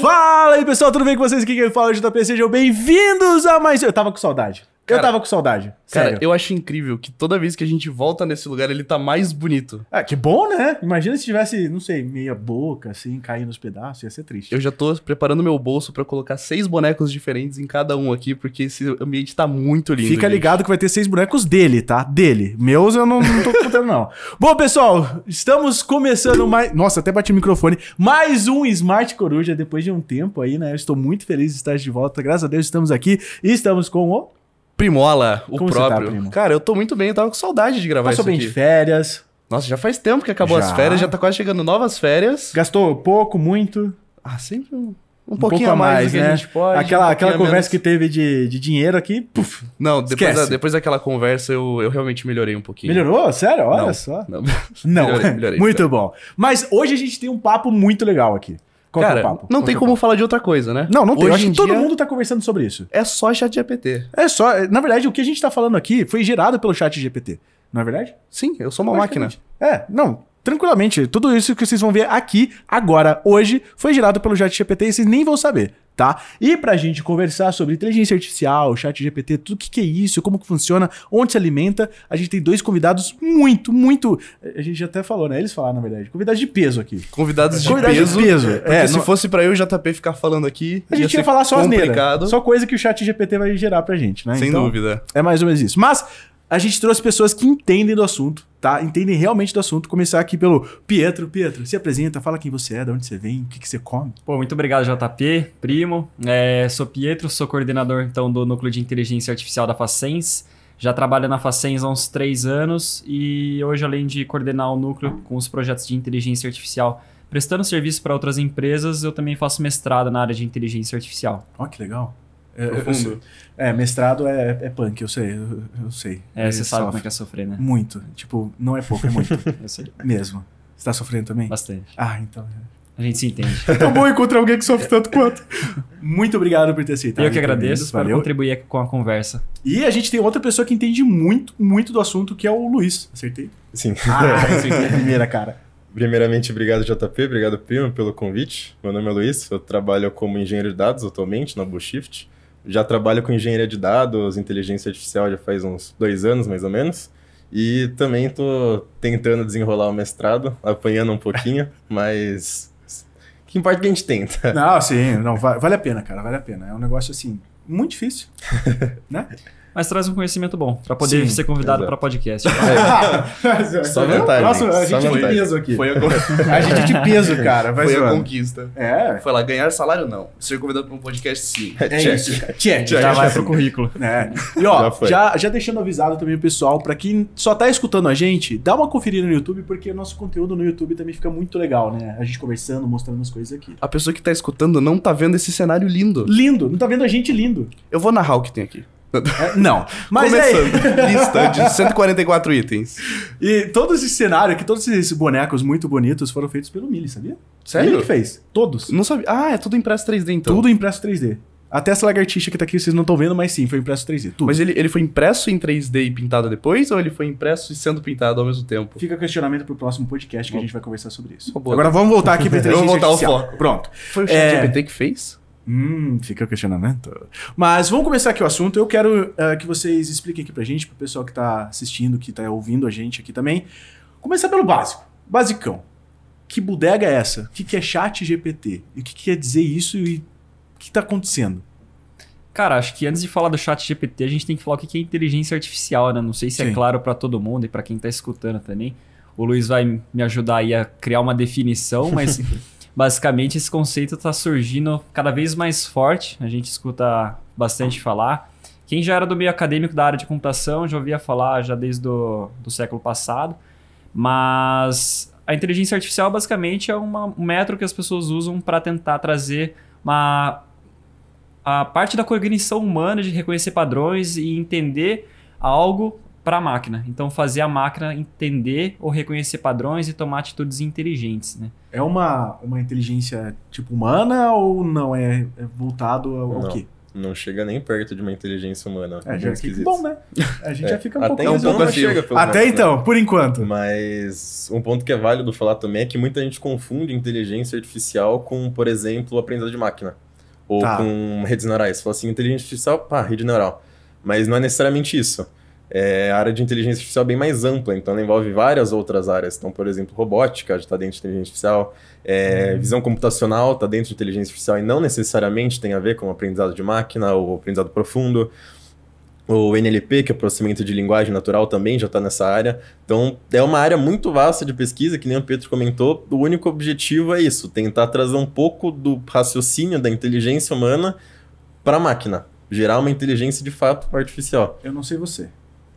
Fala aí pessoal, tudo bem com vocês? Aqui quem fala é o JP, sejam bem-vindos a mais. Eu tava com saudade. Cara, eu tava com saudade. Sério. Cara, eu acho incrível que toda vez que a gente volta nesse lugar, ele tá mais bonito. Ah, que bom, né? Imagina se tivesse, não sei, meia boca, assim, caindo nos pedaços, ia ser triste. Eu já tô preparando meu bolso para colocar seis bonecos diferentes em cada um aqui, porque esse ambiente tá muito lindo. Fica gente. ligado que vai ter seis bonecos dele, tá? Dele. Meus eu não, não tô contando, não. bom, pessoal, estamos começando mais. Nossa, até bati o microfone. Mais um Smart Coruja depois de um tempo aí, né? Eu estou muito feliz de estar de volta. Graças a Deus estamos aqui e estamos com o. Primola, o Como tá, próprio. Tá, Cara, eu tô muito bem, eu tava com saudade de gravar Passou isso Passou bem de férias. Nossa, já faz tempo que acabou já. as férias, já tá quase chegando novas férias. Gastou pouco, muito? Ah, sempre um, um, um pouquinho a mais, mais né? que a né? gente pode. Aquela, um aquela conversa que teve de, de dinheiro aqui, puf, Não, depois, da, depois daquela conversa eu, eu realmente melhorei um pouquinho. Melhorou? Sério? Olha não, só. Não, não. melhorei, melhorei, muito então. bom. Mas hoje a gente tem um papo muito legal aqui. Qual Cara, é o papo? Não Qual tem é como papo? falar de outra coisa, né? Não, não tem. Hoje eu acho que todo mundo tá conversando sobre isso. É só chat GPT. É só. É, na verdade, o que a gente tá falando aqui foi gerado pelo chat GPT. Não é verdade? Sim, eu sou uma máquina. É, não, tranquilamente. Tudo isso que vocês vão ver aqui, agora, hoje, foi gerado pelo ChatGPT e vocês nem vão saber tá? E pra gente conversar sobre inteligência artificial, chat GPT, tudo que que é isso, como que funciona, onde se alimenta, a gente tem dois convidados muito, muito, eh, a gente já até falou, né? Eles falaram, na verdade, convidados de peso aqui. Convidados de convidados peso. De peso. É, se não... fosse para eu e o JP ficar falando aqui, a gente ia, ia falar só complicado. mesmas. só coisa que o chat GPT vai gerar pra gente, né? Sem então, dúvida. É mais ou menos isso. Mas a gente trouxe pessoas que entendem do assunto, tá? Entendem realmente do assunto. Começar aqui pelo Pietro. Pietro, se apresenta, fala quem você é, de onde você vem, o que, que você come. Pô, muito obrigado, JP, primo. É, sou Pietro, sou coordenador então do Núcleo de Inteligência Artificial da Facens. Já trabalho na Facens há uns três anos e hoje, além de coordenar o núcleo com os projetos de inteligência artificial prestando serviço para outras empresas, eu também faço mestrado na área de inteligência artificial. Ó, oh, que legal. É, Profundo. é, mestrado é, é punk, eu sei, eu, eu sei. É, você é sabe como é que é sofrer, né? Muito. Tipo, não é pouco, é muito. eu sei. Mesmo. Você tá sofrendo também? Bastante. Ah, então. É. A gente se entende. tão bom encontrar alguém que sofre tanto quanto. Muito obrigado por ter aceitado. Eu tá? que agradeço, por contribuir com a conversa. E a gente tem outra pessoa que entende muito, muito do assunto, que é o Luiz. Acertei? Sim. Ah, a primeira, cara. Primeiramente, obrigado JP, obrigado Primo pelo convite. Meu nome é Luiz, eu trabalho como engenheiro de dados atualmente na Bullshift já trabalho com engenharia de dados, inteligência artificial já faz uns dois anos mais ou menos. E também estou tentando desenrolar o mestrado, apanhando um pouquinho, mas que importa que a gente tenta. Não, sim, não, vale a pena, cara, vale a pena. É um negócio assim, muito difícil, né? mas traz um conhecimento bom para poder Sim, ser convidado para podcast. É. Só vantagem. Nossa, a gente de peso aqui. Foi a, a gente de peso, cara. Vai Foi a conquista. É. Foi lá, ganhar salário não. Ser convidado para um podcast sim. É check. isso. Check. check. Já check. vai pro currículo. É. E ó, já, já, já, deixando avisado também o pessoal, para quem só tá escutando a gente, dá uma conferida no YouTube, porque nosso conteúdo no YouTube também fica muito legal, né? A gente conversando, mostrando as coisas aqui. A pessoa que tá escutando não tá vendo esse cenário lindo. Lindo. Não tá vendo a gente lindo. Eu vou narrar o que tem aqui. É, não, mas é Começando, aí... lista de 144 itens. E todo esse cenário aqui, todos esses bonecos muito bonitos foram feitos pelo Mili, sabia? Sério? Ele que fez, todos. Não sabia. Ah, é tudo impresso 3D então. Tudo impresso 3D. Até essa lagartixa que tá aqui, vocês não estão vendo, mas sim, foi impresso 3D. Tudo. Mas ele, ele foi impresso em 3D e pintado depois, ou ele foi impresso e sendo pintado ao mesmo tempo? Fica questionamento pro próximo podcast que Bom. a gente vai conversar sobre isso. Agora vamos voltar aqui pra inteligência Vamos voltar ao foco. Pronto. Foi o de é... que fez? Hum, fica o questionamento. Mas vamos começar aqui o assunto. Eu quero uh, que vocês expliquem aqui pra gente, pro pessoal que tá assistindo, que tá ouvindo a gente aqui também. Começar pelo básico. Basicão. Que bodega é essa? O que, que é chat GPT? E o que, que quer dizer isso e o que tá acontecendo? Cara, acho que antes de falar do chat GPT, a gente tem que falar o que é inteligência artificial, né? Não sei se é Sim. é claro para todo mundo e para quem tá escutando também. O Luiz vai me ajudar aí a criar uma definição, mas basicamente esse conceito está surgindo cada vez mais forte, a gente escuta bastante falar. Quem já era do meio acadêmico da área de computação já ouvia falar já desde do, do século passado, mas a inteligência artificial basicamente é uma, um método que as pessoas usam para tentar trazer uma a parte da cognição humana de reconhecer padrões e entender algo para a máquina. Então fazer a máquina entender ou reconhecer padrões e tomar atitudes inteligentes, né? É uma, uma inteligência tipo humana ou não é, é voltado ao, ao não, quê? Não chega nem perto de uma inteligência humana. É, já fica bom, né? A gente é, já fica um pouco, um pouco Chega, até né? então, né? por enquanto. Mas um ponto que é válido falar também é que muita gente confunde inteligência artificial com, por exemplo, aprendizado de máquina. Ou tá. com redes neurais. Fala assim, inteligência artificial, pá, rede neural. Mas não é necessariamente isso é, a área de inteligência artificial é bem mais ampla, então ela envolve várias outras áreas. Então, por exemplo, robótica está dentro de inteligência artificial, é, uhum. visão computacional está dentro de inteligência artificial e não necessariamente tem a ver com aprendizado de máquina ou aprendizado profundo. O NLP, que é o processamento de linguagem natural, também já está nessa área. Então, é uma área muito vasta de pesquisa, que nem o Pedro comentou. O único objetivo é isso: tentar trazer um pouco do raciocínio da inteligência humana para a máquina. Gerar uma inteligência de fato artificial. Eu não sei você,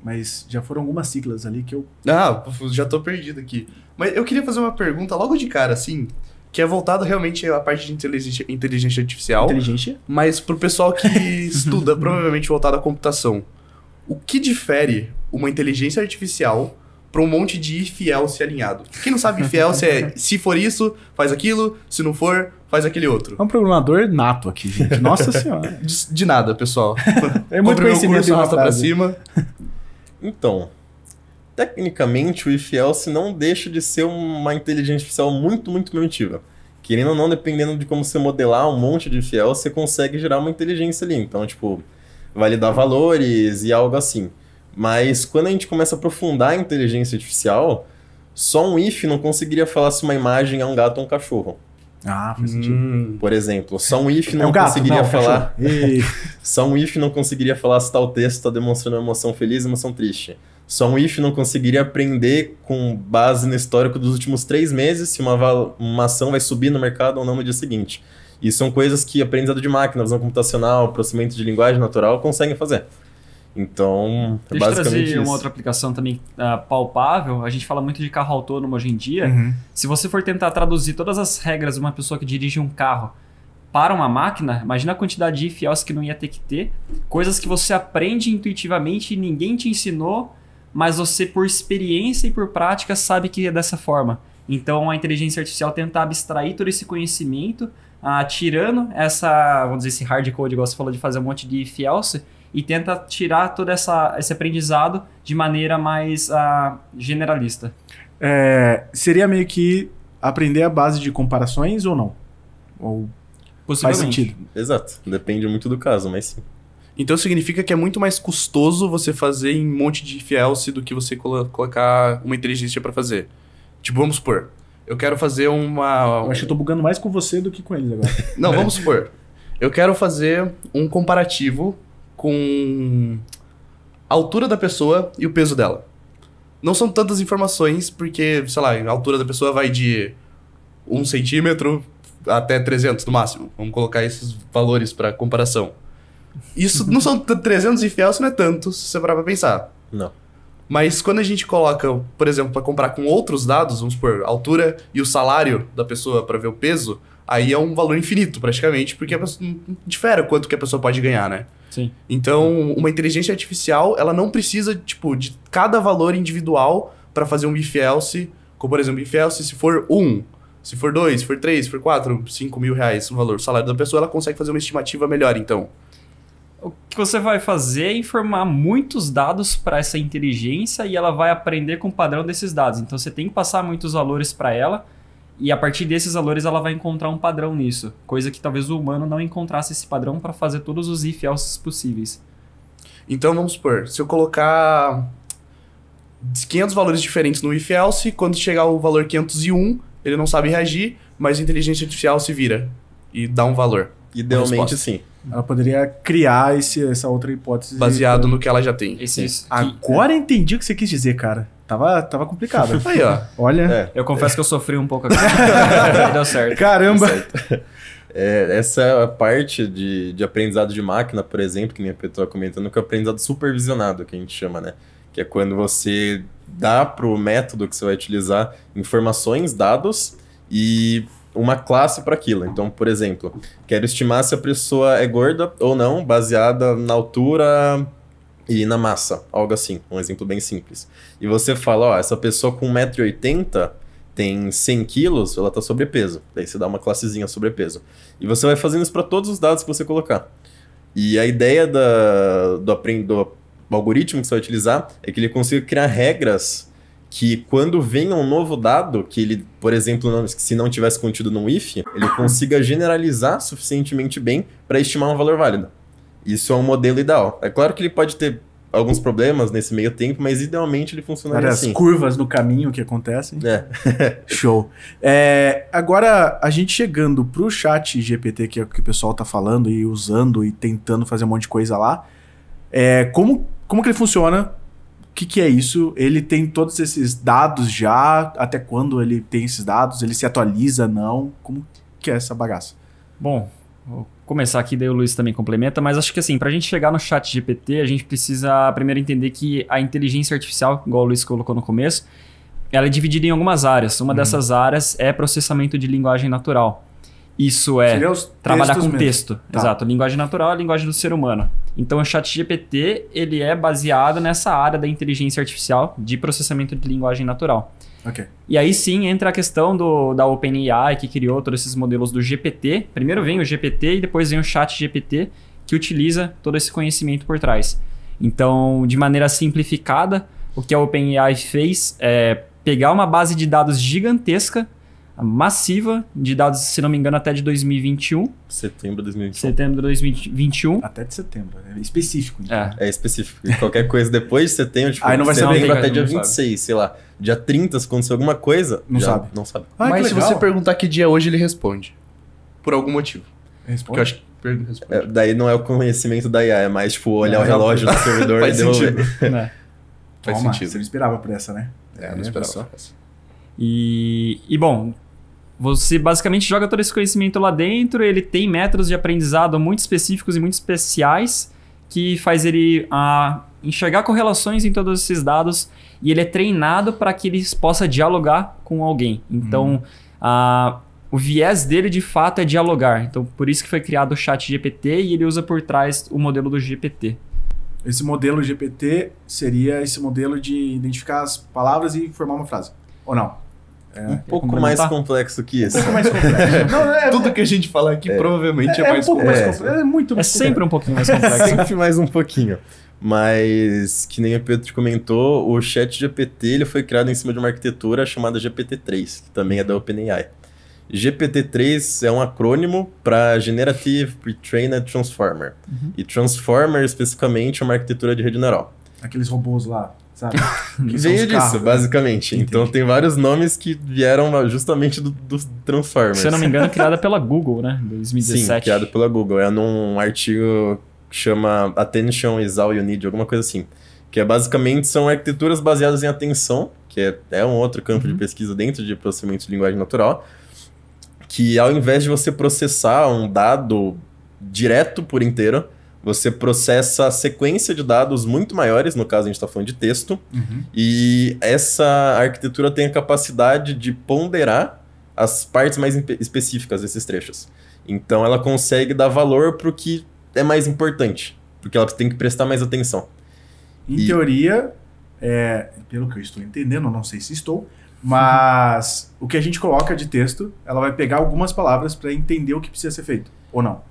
mas já foram algumas siglas ali que eu. Ah, já tô perdido aqui. Mas eu queria fazer uma pergunta logo de cara, assim, que é voltado realmente à parte de inteligência, inteligência artificial. Inteligência? Mas pro pessoal que estuda, provavelmente voltado à computação. O que difere uma inteligência artificial para um monte de fiel se alinhado? Quem não sabe fiel se é se for isso, faz aquilo, se não for, faz aquele outro. É um programador nato aqui, gente. Nossa senhora. De, de nada, pessoal. é muito Compre conhecimento meu curso, pra cima. Então, tecnicamente o IFELSE não deixa de ser uma inteligência artificial muito, muito primitiva. Querendo ou não, dependendo de como você modelar um monte de IFELSE, você consegue gerar uma inteligência ali. Então, tipo, validar valores e algo assim. Mas quando a gente começa a aprofundar a inteligência artificial, só um if não conseguiria falar se uma imagem é um gato ou um cachorro. Ah, faz sentido. Hum. Por exemplo, um If não é um gato, conseguiria não, falar. um If não conseguiria falar se tal texto está demonstrando emoção feliz e emoção triste. Só um If não conseguiria aprender com base no histórico dos últimos três meses se uma, uma ação vai subir no mercado ou não no dia seguinte. E são coisas que aprendizado de máquina, visão computacional, processamento de linguagem natural conseguem fazer. Então, é Deixa é basicamente trazer isso. uma outra aplicação também uh, palpável. A gente fala muito de carro autônomo hoje em dia. Uhum. Se você for tentar traduzir todas as regras de uma pessoa que dirige um carro para uma máquina, imagina a quantidade de fios que não ia ter que ter. Coisas que você aprende intuitivamente e ninguém te ensinou, mas você, por experiência e por prática, sabe que é dessa forma. Então, a inteligência artificial tenta abstrair todo esse conhecimento, uh, tirando essa, vamos dizer, esse hard code, igual você falou, de fazer um monte de fielce e tenta tirar todo essa, esse aprendizado de maneira mais uh, generalista. É, seria meio que aprender a base de comparações ou não? Ou faz sentido? Exato. Depende muito do caso, mas sim. Então significa que é muito mais custoso você fazer em um monte de fielse do que você colo colocar uma inteligência para fazer. Tipo, vamos supor, eu quero fazer uma. Eu acho que eu tô bugando mais com você do que com eles agora. Não, vamos supor. Eu quero fazer um comparativo com a altura da pessoa e o peso dela. Não são tantas informações, porque, sei lá, a altura da pessoa vai de 1 centímetro até 300 no máximo. Vamos colocar esses valores para comparação. Isso não são 300 e fiel, isso não é tanto, se você parar pra pensar. Não. Mas quando a gente coloca, por exemplo, para comparar com outros dados, vamos supor, a altura e o salário da pessoa para ver o peso, aí é um valor infinito, praticamente, porque a pessoa difere quanto que a pessoa pode ganhar, né? Sim. Então, uma inteligência artificial, ela não precisa, tipo, de cada valor individual para fazer um bife else, como por exemplo, bife else, se for um, se for dois, se for três, se for quatro, cinco mil reais o valor, o salário da pessoa, ela consegue fazer uma estimativa melhor, então. O que você vai fazer é informar muitos dados para essa inteligência e ela vai aprender com o padrão desses dados. Então você tem que passar muitos valores para ela e a partir desses valores ela vai encontrar um padrão nisso, coisa que talvez o humano não encontrasse esse padrão para fazer todos os if else possíveis. Então vamos supor, se eu colocar 500 valores diferentes no if else, quando chegar o valor 501, ele não sabe reagir, mas a inteligência artificial se vira e dá um valor. Idealmente sim. Ela poderia criar esse, essa outra hipótese. Baseado de... no que ela já tem. Esse, Agora que... entendi o que você quis dizer, cara. Tava, tava complicado. Aí, ó. Olha. É. Eu confesso que eu sofri um pouco aqui. deu certo. Caramba! Deu certo. É, essa é parte de, de aprendizado de máquina, por exemplo, que minha pessoa estava comentando, que é o aprendizado supervisionado, que a gente chama, né? Que é quando você dá para o método que você vai utilizar informações, dados e uma classe para aquilo. Então, por exemplo, quero estimar se a pessoa é gorda ou não, baseada na altura, e na massa, algo assim, um exemplo bem simples. E você fala, ó, essa pessoa com 1,80m tem 100 quilos, ela tá sobrepeso. Daí você dá uma classezinha sobrepeso. E você vai fazendo isso para todos os dados que você colocar. E a ideia da, do, do, do algoritmo que você vai utilizar é que ele consiga criar regras que quando venha um novo dado, que ele, por exemplo, não, se não tivesse contido num if, ele consiga generalizar suficientemente bem para estimar um valor válido. Isso é um modelo ideal. É claro que ele pode ter alguns problemas nesse meio tempo, mas idealmente ele funcionaria assim. As curvas no caminho que acontecem. É. Show. É, agora, a gente chegando pro chat GPT, que é o que o pessoal tá falando e usando e tentando fazer um monte de coisa lá, é, como, como que ele funciona? O que, que é isso? Ele tem todos esses dados já? Até quando ele tem esses dados? Ele se atualiza? Não? Como que é essa bagaça? Bom, começar aqui, daí o Luiz também complementa, mas acho que assim, para a gente chegar no chat GPT, a gente precisa primeiro entender que a inteligência artificial, igual o Luiz colocou no começo, ela é dividida em algumas áreas. Uma uhum. dessas áreas é processamento de linguagem natural. Isso é trabalhar com mesmo. texto. Tá. Exato. Linguagem natural é a linguagem do ser humano. Então, o chat GPT ele é baseado nessa área da inteligência artificial de processamento de linguagem natural. Okay. E aí sim entra a questão do, da OpenAI, que criou todos esses modelos do GPT. Primeiro vem o GPT e depois vem o Chat GPT, que utiliza todo esse conhecimento por trás. Então, de maneira simplificada, o que a OpenAI fez é pegar uma base de dados gigantesca massiva de dados, se não me engano, até de 2021. Setembro de 2021. Setembro de 2021. Até de setembro, é específico. Então. É. é específico. E qualquer coisa depois de setembro, tipo, Aí não vai setembro até dia 26, sabe. sei lá. Dia 30, se acontecer alguma coisa, não sabe. Não sabe. Ah, Mas se você perguntar que dia é hoje, ele responde. Por algum motivo. Responde? Porque eu acho que é, daí não é o conhecimento da IA, é mais tipo olhar é o relógio do servidor Faz e devolver. Sentido. É. Né? Faz Toma, sentido. Você não esperava por essa, né? É, não é, esperava. E, e bom, você basicamente joga todo esse conhecimento lá dentro, ele tem métodos de aprendizado muito específicos e muito especiais que faz ele ah, enxergar correlações em todos esses dados e ele é treinado para que ele possa dialogar com alguém. Então, uhum. ah, o viés dele de fato é dialogar. Então, por isso que foi criado o chat GPT e ele usa por trás o modelo do GPT. Esse modelo GPT seria esse modelo de identificar as palavras e formar uma frase, ou não? É, um pouco mais complexo que isso. Um pouco mais complexo. Não, é, Tudo que a gente falar aqui é, provavelmente é, mais, um complexo. mais complexo. É, muito É sempre um pouquinho mais complexo. sempre mais um pouquinho. Mas, que nem o Pedro comentou, o chat GPT ele foi criado em cima de uma arquitetura chamada GPT-3, que também é da OpenAI. GPT-3 é um acrônimo para Generative Pre-Trained Transformer. Uhum. E Transformer, especificamente, é uma arquitetura de rede neural. Aqueles robôs lá sabe? Veio disso, carros, né? basicamente. Né? Então tem vários nomes que vieram ah, justamente do, do Transformers. Se eu não me engano, criada pela Google, né? 2017. Sim, criada pela Google. É num artigo que chama Attention is All You Need, alguma coisa assim. Que é basicamente são arquiteturas baseadas em atenção, que é, é um outro campo uhum. de pesquisa dentro de processamento de linguagem natural. Que ao invés de você processar um dado direto por inteiro, você processa sequência de dados muito maiores, no caso a gente está falando de texto, uhum. e essa arquitetura tem a capacidade de ponderar as partes mais específicas desses trechos. Então ela consegue dar valor para o que é mais importante, porque ela tem que prestar mais atenção. Em e... teoria, é, pelo que eu estou entendendo, não sei se estou, mas uhum. o que a gente coloca de texto, ela vai pegar algumas palavras para entender o que precisa ser feito, ou não?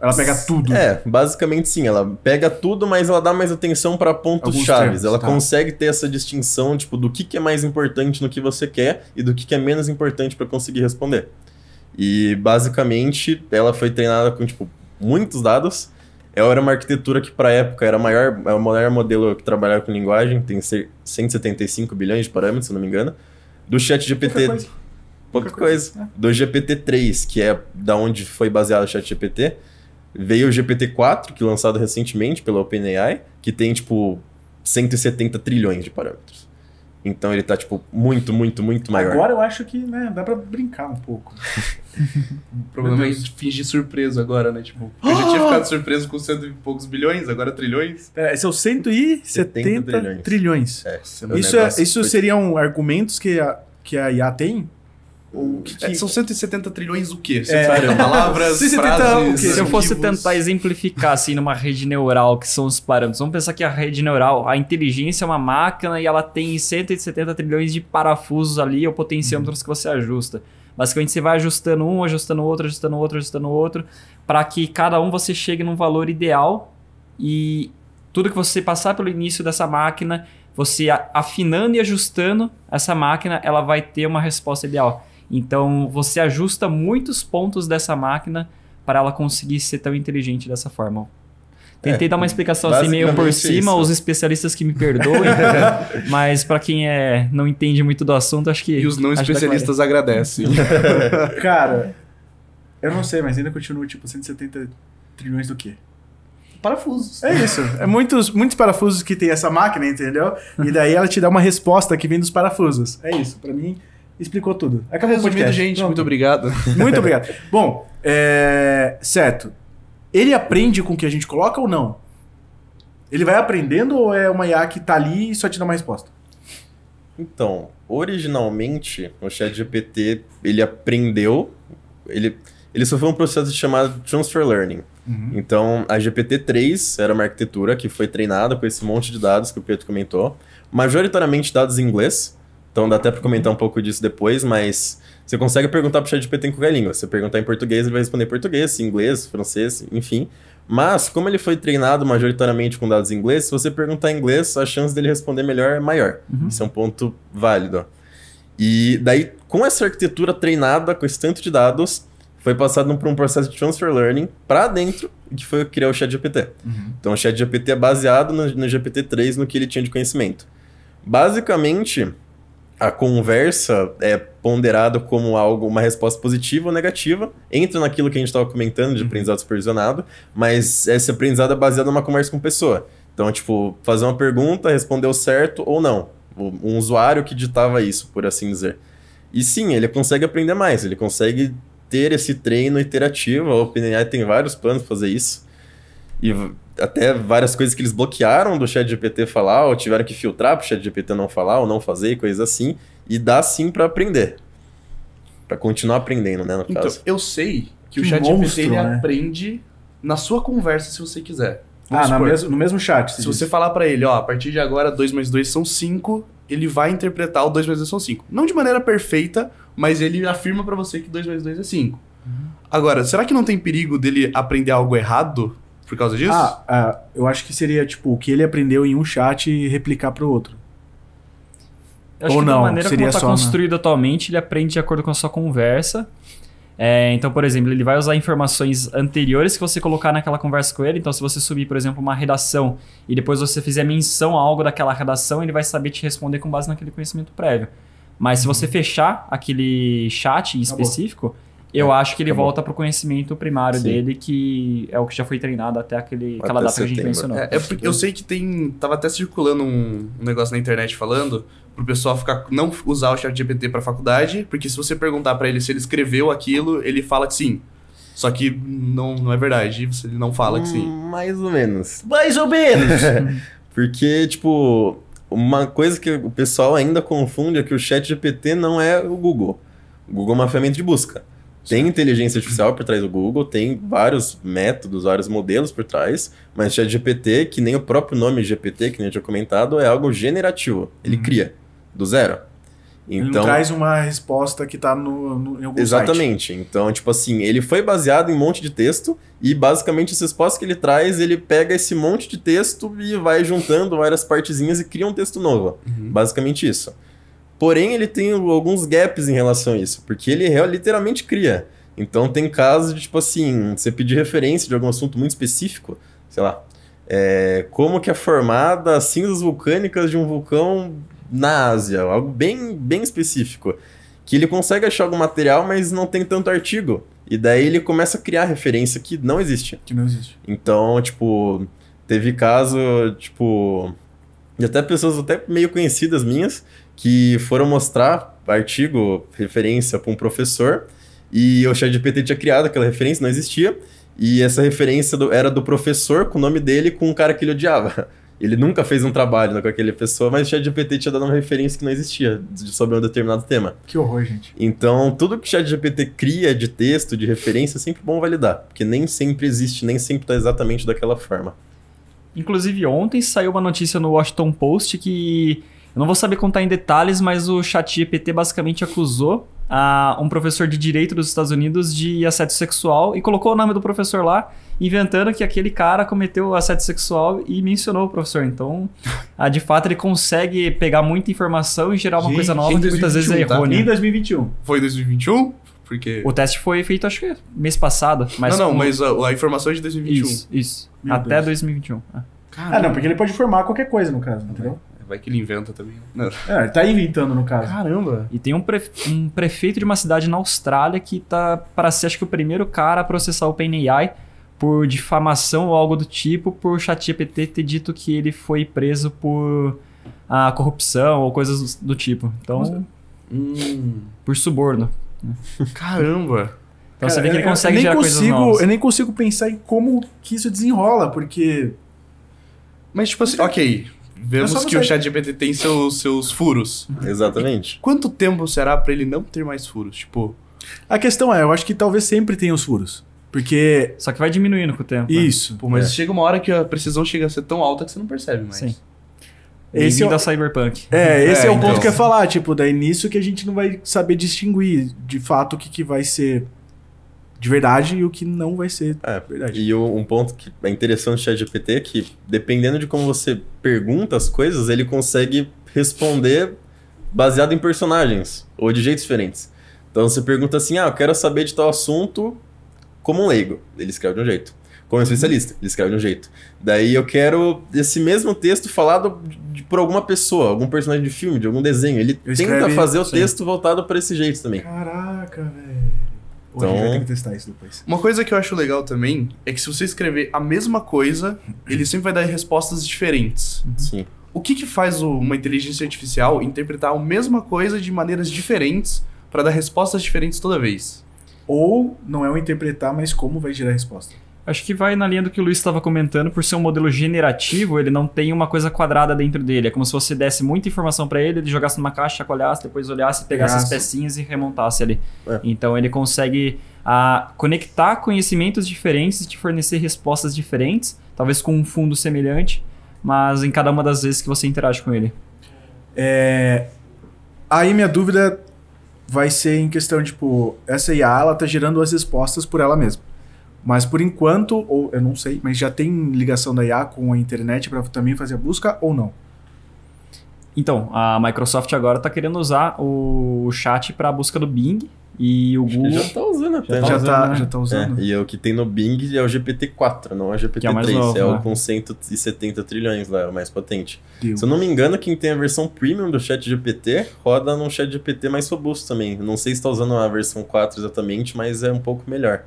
Ela pega tudo. É, basicamente sim. Ela pega tudo, mas ela dá mais atenção para pontos chave. chaves. ela tá. consegue ter essa distinção, tipo, do que, que é mais importante no que você quer e do que, que é menos importante para conseguir responder. E basicamente ela foi treinada com, tipo, muitos dados. Ela é, era uma arquitetura que, para época, era maior, é o maior modelo que trabalhava com linguagem, tem 175 bilhões de parâmetros, se não me engano. Do chat GPT. Pouca coisa. coisa. Né? Do GPT-3, que é da onde foi baseado o chat GPT Veio o GPT-4, que lançado recentemente pela OpenAI, que tem, tipo, 170 trilhões de parâmetros. Então ele tá, tipo, muito, muito, muito maior. Agora eu acho que, né, dá pra brincar um pouco. o problema é fingir surpreso agora, né? Tipo, eu já tinha ficado surpreso com cento e poucos bilhões, agora trilhões. é esse é o 170 trilhões. trilhões. É, é isso, é, isso seriam argumentos que a, que a IA tem o que, é, que... É, são 170 trilhões o quê? é. palavras, 170 frases, Se eu fosse tentar exemplificar assim numa rede neural, que são os parâmetros. Vamos pensar que a rede neural, a inteligência é uma máquina e ela tem 170 trilhões de parafusos ali ou potenciômetros uhum. que você ajusta. Basicamente você vai ajustando um, ajustando outro, ajustando outro, ajustando outro, para que cada um você chegue num valor ideal e tudo que você passar pelo início dessa máquina, você afinando e ajustando essa máquina, ela vai ter uma resposta ideal. Então você ajusta muitos pontos dessa máquina para ela conseguir ser tão inteligente dessa forma. Tentei é, dar uma explicação assim meio por cima, isso. os especialistas que me perdoem, mas para quem é não entende muito do assunto, acho que E os não especialistas agradecem. Cara, eu não sei, mas ainda continua tipo 170 trilhões do quê? Parafusos. É isso. É muitos, muitos parafusos que tem essa máquina, entendeu? E daí ela te dá uma resposta que vem dos parafusos. É isso. Para mim, explicou tudo. Acabou Resumido, o podcast. gente, Pronto. muito obrigado. Muito obrigado. Bom, é... certo. Ele aprende com o que a gente coloca ou não? Ele vai aprendendo ou é uma IA que está ali e só te dá uma resposta? Então, originalmente, o ChatGPT, ele aprendeu, ele, ele sofreu um processo chamado Transfer Learning. Uhum. Então, a GPT-3 era uma arquitetura que foi treinada com esse monte de dados que o Pedro comentou, majoritariamente dados em inglês, então dá até para comentar um pouco disso depois, mas você consegue perguntar para o ChatGPT em qualquer língua. Se você perguntar em português, ele vai responder em português, inglês, francês, enfim. Mas, como ele foi treinado majoritariamente com dados em inglês, se você perguntar em inglês, a chance dele responder melhor é maior. Uhum. Isso é um ponto válido. E daí, com essa arquitetura treinada, com esse tanto de dados, foi passado por um processo de transfer learning para dentro, que foi criar o ChatGPT. Uhum. Então, o ChatGPT é baseado no, no GPT-3, no que ele tinha de conhecimento. Basicamente, a conversa é ponderado como algo, uma resposta positiva ou negativa, entra naquilo que a gente estava comentando de uhum. aprendizado supervisionado, mas esse aprendizado é baseado numa conversa com pessoa. Então, tipo, fazer uma pergunta, respondeu certo ou não. Um usuário que ditava isso, por assim dizer. E sim, ele consegue aprender mais, ele consegue ter esse treino iterativo. A OpenAI tem vários planos para fazer isso. E até várias coisas que eles bloquearam do chat GPT falar, ou tiveram que filtrar para o chat GPT não falar, ou não fazer, coisas assim. E dá sim para aprender. para continuar aprendendo, né, no então, caso. eu sei que, que o chat GPT ele né? aprende na sua conversa, se você quiser. Ah, Vamos ah, supor, no mesmo chat. Se, se você falar para ele, ó, a partir de agora 2 mais 2 são 5, ele vai interpretar o 2 mais 2 são 5. Não de maneira perfeita, mas ele afirma para você que 2 mais 2 é 5. Uhum. Agora, será que não tem perigo dele aprender algo errado? por causa disso? Ah, ah, eu acho que seria, tipo, o que ele aprendeu em um chat e replicar para o outro. Eu acho Ou que não, da maneira seria como está né? construído né? atualmente, ele aprende de acordo com a sua conversa. É, então, por exemplo, ele vai usar informações anteriores que você colocar naquela conversa com ele. Então, se você subir, por exemplo, uma redação e depois você fizer menção a algo daquela redação, ele vai saber te responder com base naquele conhecimento prévio. Mas uhum. se você fechar aquele chat em Acabou. específico, eu é, acho que ele volta para o conhecimento primário Sim. dele, que é o que já foi treinado até aquele, até aquela data setembro. que a gente mencionou. É, é eu sei que tem. Tava até circulando um, um negócio na internet falando pro pessoal ficar não usar o chat GPT pra faculdade, porque se você perguntar para ele se ele escreveu aquilo, ele fala que sim. Só que não, não é verdade, ele não fala que sim. Hum, mais ou menos. Mais ou menos. porque tipo, uma coisa que o pessoal ainda confunde é que o chat GPT não é o Google. O Google é uma ferramenta de busca. Tem inteligência artificial por trás do Google, tem vários métodos, vários modelos por trás, mas o GPT, que nem o próprio nome GPT, que nem eu tinha comentado, é algo generativo. Ele uhum. cria, do zero. Então, ele não então traz uma resposta que está no, no, em algum Exatamente. Site. Então, tipo assim, ele foi baseado em um monte de texto e basicamente as respostas que ele traz, ele pega esse monte de texto e vai juntando várias partezinhas e cria um texto novo. Uhum. Basicamente isso. Porém, ele tem alguns gaps em relação a isso, porque ele literalmente cria. Então, tem casos de, tipo assim, você pedir referência de algum assunto muito específico, sei lá, é, como que é formada as cinzas vulcânicas de um vulcão na Ásia, algo bem, bem específico, que ele consegue achar algum material, mas não tem tanto artigo. E daí ele começa a criar referência que não existe. Que não existe. Então, tipo, teve caso, tipo, de até pessoas até meio conhecidas minhas, que foram mostrar artigo, referência para um professor, e o ChatGPT tinha criado aquela referência, não existia, e essa referência do, era do professor com o nome dele com um cara que ele odiava. Ele nunca fez um trabalho né, com aquela pessoa, mas o ChatGPT tinha dado uma referência que não existia sobre um determinado tema. Que horror, gente. Então, tudo que o ChatGPT cria de texto, de referência, é sempre bom validar, porque nem sempre existe, nem sempre está exatamente daquela forma. Inclusive, ontem saiu uma notícia no Washington Post que eu não vou saber contar em detalhes, mas o chat GPT basicamente acusou a ah, um professor de direito dos Estados Unidos de assédio sexual e colocou o nome do professor lá, inventando que aquele cara cometeu assédio sexual e mencionou o professor. Então, a, ah, de fato, ele consegue pegar muita informação e gerar uma gente, coisa nova que 2021, muitas vezes é tá? errônea. Tá? Em 2021. Foi em 2021? Porque... O teste foi feito, acho que mês passado. Mas não, não, mas a, a, informação é de 2021. Isso, isso. Meu Até Deus. 2021. É. Ah. ah, não, porque ele pode formar qualquer coisa, no caso, entendeu? Vai que ele inventa também. Né? Não. É, ele tá inventando no caso. Caramba. E tem um, prefe... um prefeito de uma cidade na Austrália que tá para ser, acho que, o primeiro cara a processar o OpenAI por difamação ou algo do tipo, por ChatGPT ter dito que ele foi preso por a ah, corrupção ou coisas do, do tipo. Então, hum. por suborno. Caramba. Então Cara, você vê que ele consegue eu, eu gerar consigo, coisas novas. Eu nem consigo pensar em como que isso desenrola, porque... Mas, tipo assim, ok, vemos que o ChatGPT tem seus, seus furos. Exatamente. E quanto tempo será para ele não ter mais furos? Tipo. A questão é, eu acho que talvez sempre tenha os furos. Porque. Só que vai diminuindo com o tempo. Né? Isso. Né? Pô, mas é. chega uma hora que a precisão chega a ser tão alta que você não percebe mais. Sim. Esse é o... da Cyberpunk. É, é, esse é, é o então. ponto que eu ia falar. Tipo, daí nisso que a gente não vai saber distinguir de fato o que, que vai ser de verdade e o que não vai ser é, verdade. E um ponto que é interessante do ChatGPT é que, dependendo de como você pergunta as coisas, ele consegue responder baseado em personagens ou de jeitos diferentes. Então você pergunta assim: ah, eu quero saber de tal assunto como um leigo. Ele escreve de um jeito. Como um especialista, ele escreve de um jeito. Daí eu quero esse mesmo texto falado de, por alguma pessoa, algum personagem de filme, de algum desenho. Ele eu tenta fazer o sim. texto voltado para esse jeito também. Caraca, velho. Então, que testar isso depois. Uma coisa que eu acho legal também é que se você escrever a mesma coisa, ele sempre vai dar respostas diferentes. Sim. O que, que faz uma inteligência artificial interpretar a mesma coisa de maneiras diferentes para dar respostas diferentes toda vez? Ou não é o interpretar, mas como vai gerar a resposta? Acho que vai na linha do que o Luiz estava comentando, por ser um modelo generativo, ele não tem uma coisa quadrada dentro dele. É como se você desse muita informação para ele, ele jogasse numa caixa, chacoalhasse, depois olhasse, pegasse Graças. as pecinhas e remontasse ali. É. Então ele consegue a, ah, conectar conhecimentos diferentes e te fornecer respostas diferentes, talvez com um fundo semelhante, mas em cada uma das vezes que você interage com ele. É... Aí minha dúvida vai ser em questão, tipo, essa IA, ela tá gerando as respostas por ela mesma. Mas por enquanto, ou eu não sei, mas já tem ligação da IA com a internet para também fazer a busca ou não? Então, a Microsoft agora está querendo usar o chat para a busca do Bing e o Google. Já está usando até. Já está tá usando. Tá, né? tá é, usando. É, e o que tem no Bing é o GPT-4, não é o GPT-3. É, novo, é né? o com 170 trilhões lá, é o mais potente. Deus. Se eu não me engano, quem tem a versão premium do chat GPT roda num chat GPT mais robusto também. Não sei se está usando a versão 4 exatamente, mas é um pouco melhor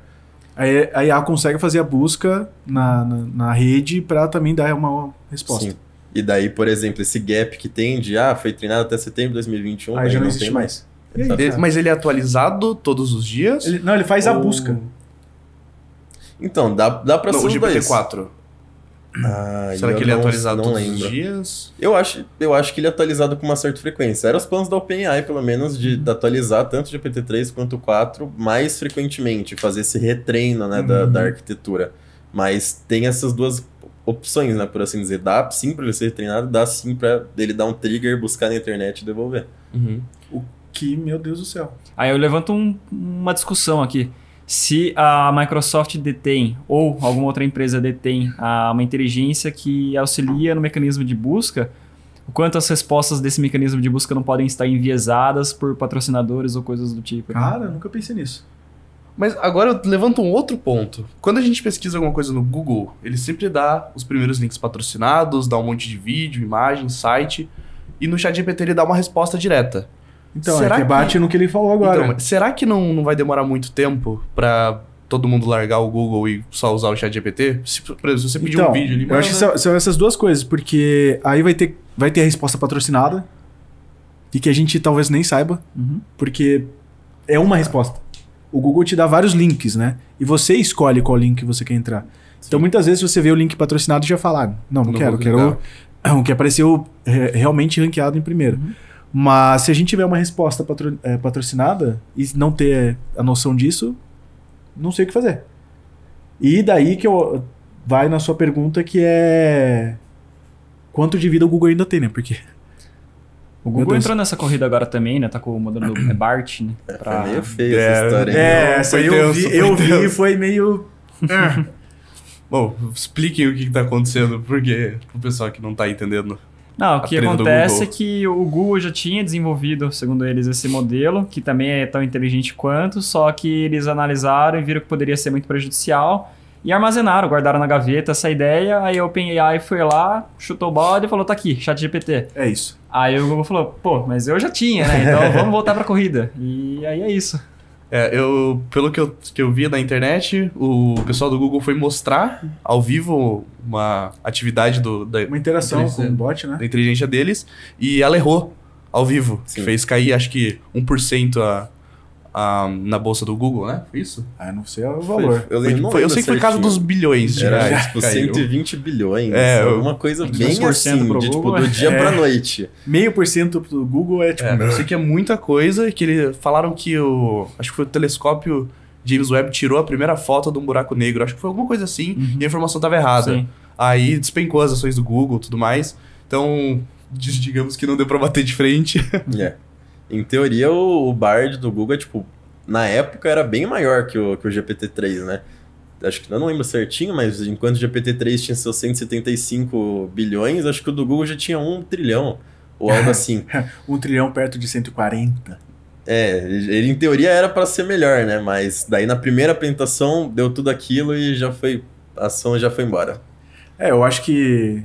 a IA consegue fazer a busca na, na, na rede para também dar uma resposta. Sim. E daí, por exemplo, esse gap que tem de ah, foi treinado até setembro de 2021, ah, aí já não, existe mais. mais. mas ele é atualizado todos os dias? Ele, não, ele faz ou... a busca. Então, dá, dá para não, ser o GPT-4. Ah, Será que ele é atualizado não todos lembro. os dias? Eu acho, eu acho que ele é atualizado com uma certa frequência. Eram os planos da OpenAI, pelo menos, de, de atualizar tanto o GPT-3 quanto o 4 mais frequentemente, fazer esse retreino né, uhum. da, da uhum. arquitetura. Mas tem essas duas opções, né, por assim dizer. Dá sim para ele ser treinado, dá sim para ele dar um trigger, buscar na internet e devolver. Uhum. O que, meu Deus do céu. Aí eu levanto um, uma discussão aqui se a Microsoft detém ou alguma outra empresa detém a, uma inteligência que auxilia no mecanismo de busca, o quanto as respostas desse mecanismo de busca não podem estar enviesadas por patrocinadores ou coisas do tipo. Né? Cara, nunca pensei nisso. Mas agora eu levanto um outro ponto. Quando a gente pesquisa alguma coisa no Google, ele sempre dá os primeiros links patrocinados, dá um monte de vídeo, imagem, site, e no ChatGPT ele dá uma resposta direta. Então, será é que bate que... no que ele falou agora. Então, será que não, não vai demorar muito tempo para todo mundo largar o Google e só usar o chat GPT? Se, por exemplo, se você pedir então, um vídeo... Ele eu acho que são, essas duas coisas, porque aí vai ter, vai ter a resposta patrocinada e que a gente talvez nem saiba, uhum. porque é uma resposta. O Google te dá vários links, né? E você escolhe qual link você quer entrar. Então, Sim. Então, muitas vezes, você vê o link patrocinado e já fala, ah, não, não, não, quero, quero o que apareceu realmente ranqueado em primeiro. Uhum. Mas se a gente tiver uma resposta patro, é, patrocinada e não ter a noção disso, não sei o que fazer. E daí que eu. Vai na sua pergunta que é. Quanto de vida o Google ainda tem, né? Porque. O Google entrou nessa corrida agora também, né? Tá com o modelo do Bart, né? É pra... É meio feio é, essa história. É, essa aí eu vi, eu vi e foi meio. É. Bom, expliquem o que, que tá acontecendo, porque pro pessoal que não tá entendendo. Não, o que acontece é que o Google já tinha desenvolvido, segundo eles, esse modelo, que também é tão inteligente quanto, só que eles analisaram e viram que poderia ser muito prejudicial e armazenaram, guardaram na gaveta essa ideia. Aí a OpenAI foi lá, chutou o bode e falou: tá aqui, chat GPT. É isso. Aí o Google falou: pô, mas eu já tinha, né? Então vamos voltar pra corrida. E aí é isso. É, eu, pelo que eu, que eu vi na internet, o pessoal do Google foi mostrar ao vivo uma atividade do, da, uma interação com o bot, né? Da inteligência deles, e ela errou ao vivo. Fez cair, acho que 1% a, na bolsa do Google, né? Foi isso? Ah, não sei o valor. Foi, eu, lembro, foi, foi, eu sei que foi casa dos bilhões de Era, reais. Tipo, 120 bilhões. É, alguma coisa bem assim, pro de, tipo, Google, tipo, do é- dia é, pra noite. Meio por cento pro Google é tipo... É, eu sei que é muita coisa, que eles falaram que o... Acho que foi o telescópio James Webb tirou a primeira foto de um buraco negro. Acho que foi alguma coisa assim, uhum. e a informação tava errada. Sim. Aí despencou as ações do Google e tudo mais. Então, digamos que não deu pra bater de frente. Yeah. É. Em teoria, o, o Bard do Google é tipo. Na época era bem maior que o, que o GPT-3, né? Acho que eu não lembro certinho, mas enquanto o GPT-3 tinha seus 175 bilhões, acho que o do Google já tinha um trilhão, ou algo assim. um trilhão perto de 140. É, ele em teoria era para ser melhor, né? Mas daí na primeira apresentação deu tudo aquilo e já foi. A ação já foi embora. É, eu acho que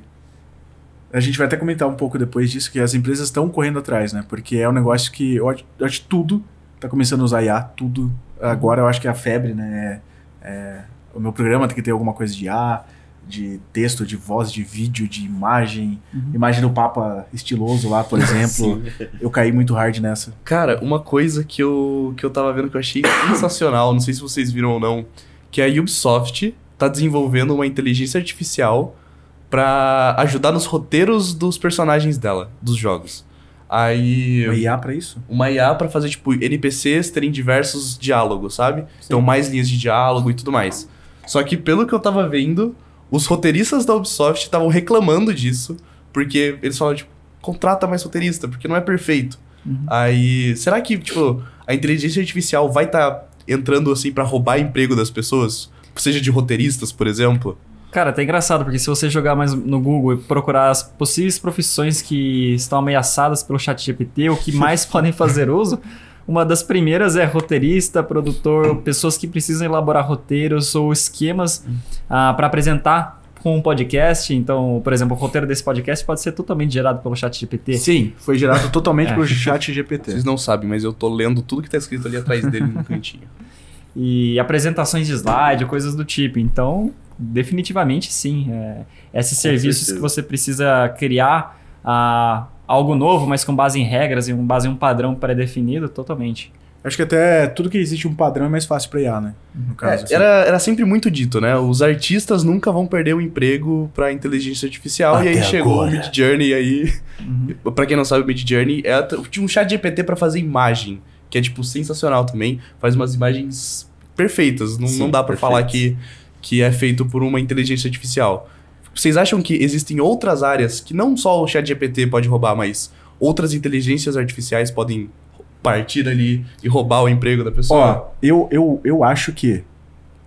a gente vai até comentar um pouco depois disso, que as empresas estão correndo atrás, né? Porque é um negócio que eu acho, eu acho tudo tá começando a usar IA, tudo. Agora eu acho que é a febre, né? É, é o meu programa tem que ter alguma coisa de IA, de texto, de voz, de vídeo, de imagem. Uhum. Imagem do Papa estiloso lá, por exemplo. eu caí muito hard nessa. Cara, uma coisa que eu, que eu tava vendo que eu achei sensacional, não sei se vocês viram ou não, que a Ubisoft tá desenvolvendo uma inteligência artificial para ajudar nos roteiros dos personagens dela, dos jogos. Aí. Uma IA pra isso? Uma IA pra fazer, tipo, NPCs terem diversos diálogos, sabe? Então, Sim. Então, mais linhas de diálogo e tudo mais. Só que, pelo que eu tava vendo, os roteiristas da Ubisoft estavam reclamando disso, porque eles falam, tipo, contrata mais roteirista, porque não é perfeito. Uhum. Aí, será que, tipo, a inteligência artificial vai estar tá entrando, assim, para roubar emprego das pessoas? Seja de roteiristas, por exemplo? Cara, tá engraçado, porque se você jogar mais no Google e procurar as possíveis profissões que estão ameaçadas pelo ChatGPT ou que mais podem fazer uso, uma das primeiras é roteirista, produtor, pessoas que precisam elaborar roteiros ou esquemas ah, para apresentar com um podcast. Então, por exemplo, o roteiro desse podcast pode ser totalmente gerado pelo chat GPT. Sim, foi gerado totalmente é. pelo chat GPT. Vocês não sabem, mas eu tô lendo tudo que tá escrito ali atrás dele no cantinho. E apresentações de slide, coisas do tipo. Então, definitivamente sim. É, esses Com serviços certeza. que você precisa criar a, ah, algo novo, mas com base em regras e com base em um padrão pré-definido, totalmente. Acho que até tudo que existe um padrão é mais fácil para IA, né? No é, caso, é, assim. era, era sempre muito dito, né? Os artistas nunca vão perder o emprego para inteligência artificial. Até e aí agora. chegou o Mid Journey aí. Uhum. para quem não sabe, o Mid Journey é um chat GPT para fazer imagem, que é tipo sensacional também. Faz umas imagens perfeitas. Não, Sim, não dá para falar que que é feito por uma inteligência artificial. Vocês acham que existem outras áreas que não só o ChatGPT pode roubar, mas outras inteligências artificiais podem partir ali e roubar o emprego da pessoa? Ó, eu, eu, eu acho que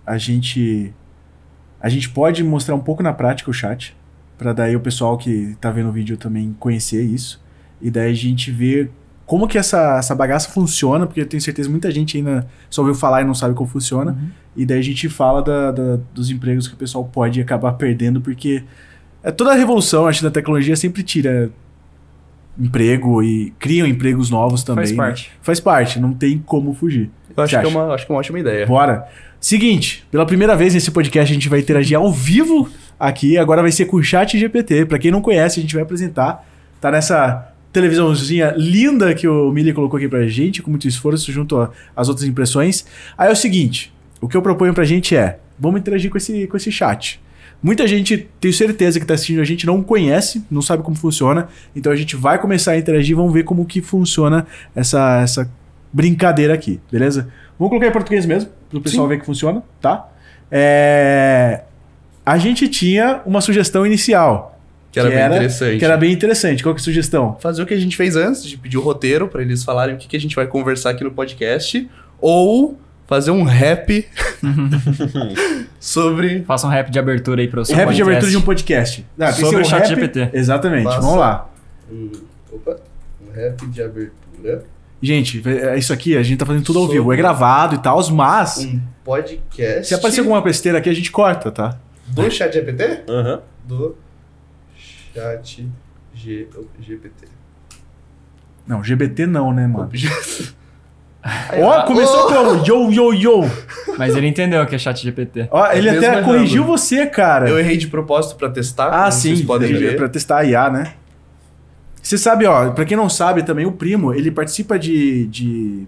a gente a gente pode mostrar um pouco na prática o chat, para daí o pessoal que tá vendo o vídeo também conhecer isso. E daí a gente ver como que essa, essa bagaça funciona, porque eu tenho certeza muita gente ainda só ouviu falar e não sabe como funciona. Uhum. E daí a gente fala da, da, dos empregos que o pessoal pode acabar perdendo, porque é, toda a revolução, acho, da tecnologia sempre tira emprego e criam empregos novos também. Faz né? parte. Né? Faz parte, não tem como fugir. Eu acho que, é uma, acho que é uma ótima ideia. Bora. Seguinte, pela primeira vez nesse podcast a gente vai interagir ao vivo aqui, agora vai ser com o chat GPT. Para quem não conhece, a gente vai apresentar. Tá nessa televisãozinha linda que o Mili colocou aqui pra gente, com muito esforço, junto às outras impressões. Aí é o seguinte: o que eu proponho pra gente é: vamos interagir com esse, com esse chat. Muita gente, tenho certeza que está assistindo, a gente não conhece, não sabe como funciona. Então a gente vai começar a interagir, vamos ver como que funciona essa, essa brincadeira aqui, beleza? Vamos colocar em português mesmo, para o pessoal Sim. ver que funciona, tá? É... A gente tinha uma sugestão inicial que era que bem era, interessante. Que era bem interessante. Qual que é a sugestão? Fazer o que a gente fez antes, de pedir o roteiro para eles falarem o que, que a gente vai conversar aqui no podcast. Ou fazer um rap sobre. Faça um rap de abertura aí para o um Rap podcast. de abertura de um podcast. Ah, sobre o chat GPT. Exatamente. Faça Vamos lá. Um, opa, um rap de abertura. Gente, é, é isso aqui a gente tá fazendo tudo ao sobre vivo. É gravado e tal, mas. Um podcast. Se aparecer alguma besteira aqui, a gente corta, tá? Do chat GPT? Aham. Uhum. Do Chat G, GPT. Não, GBT não, né, mano? Ó, oh, começou como? Yo, yo, yo. Mas ele entendeu que é chat GPT. Ó, é ele até corrigiu você, cara. Eu errei de propósito pra testar. Ah, sim. Vocês podem ver. Pra testar a IA, né? Você sabe, ó, pra quem não sabe também, o Primo, ele participa de, de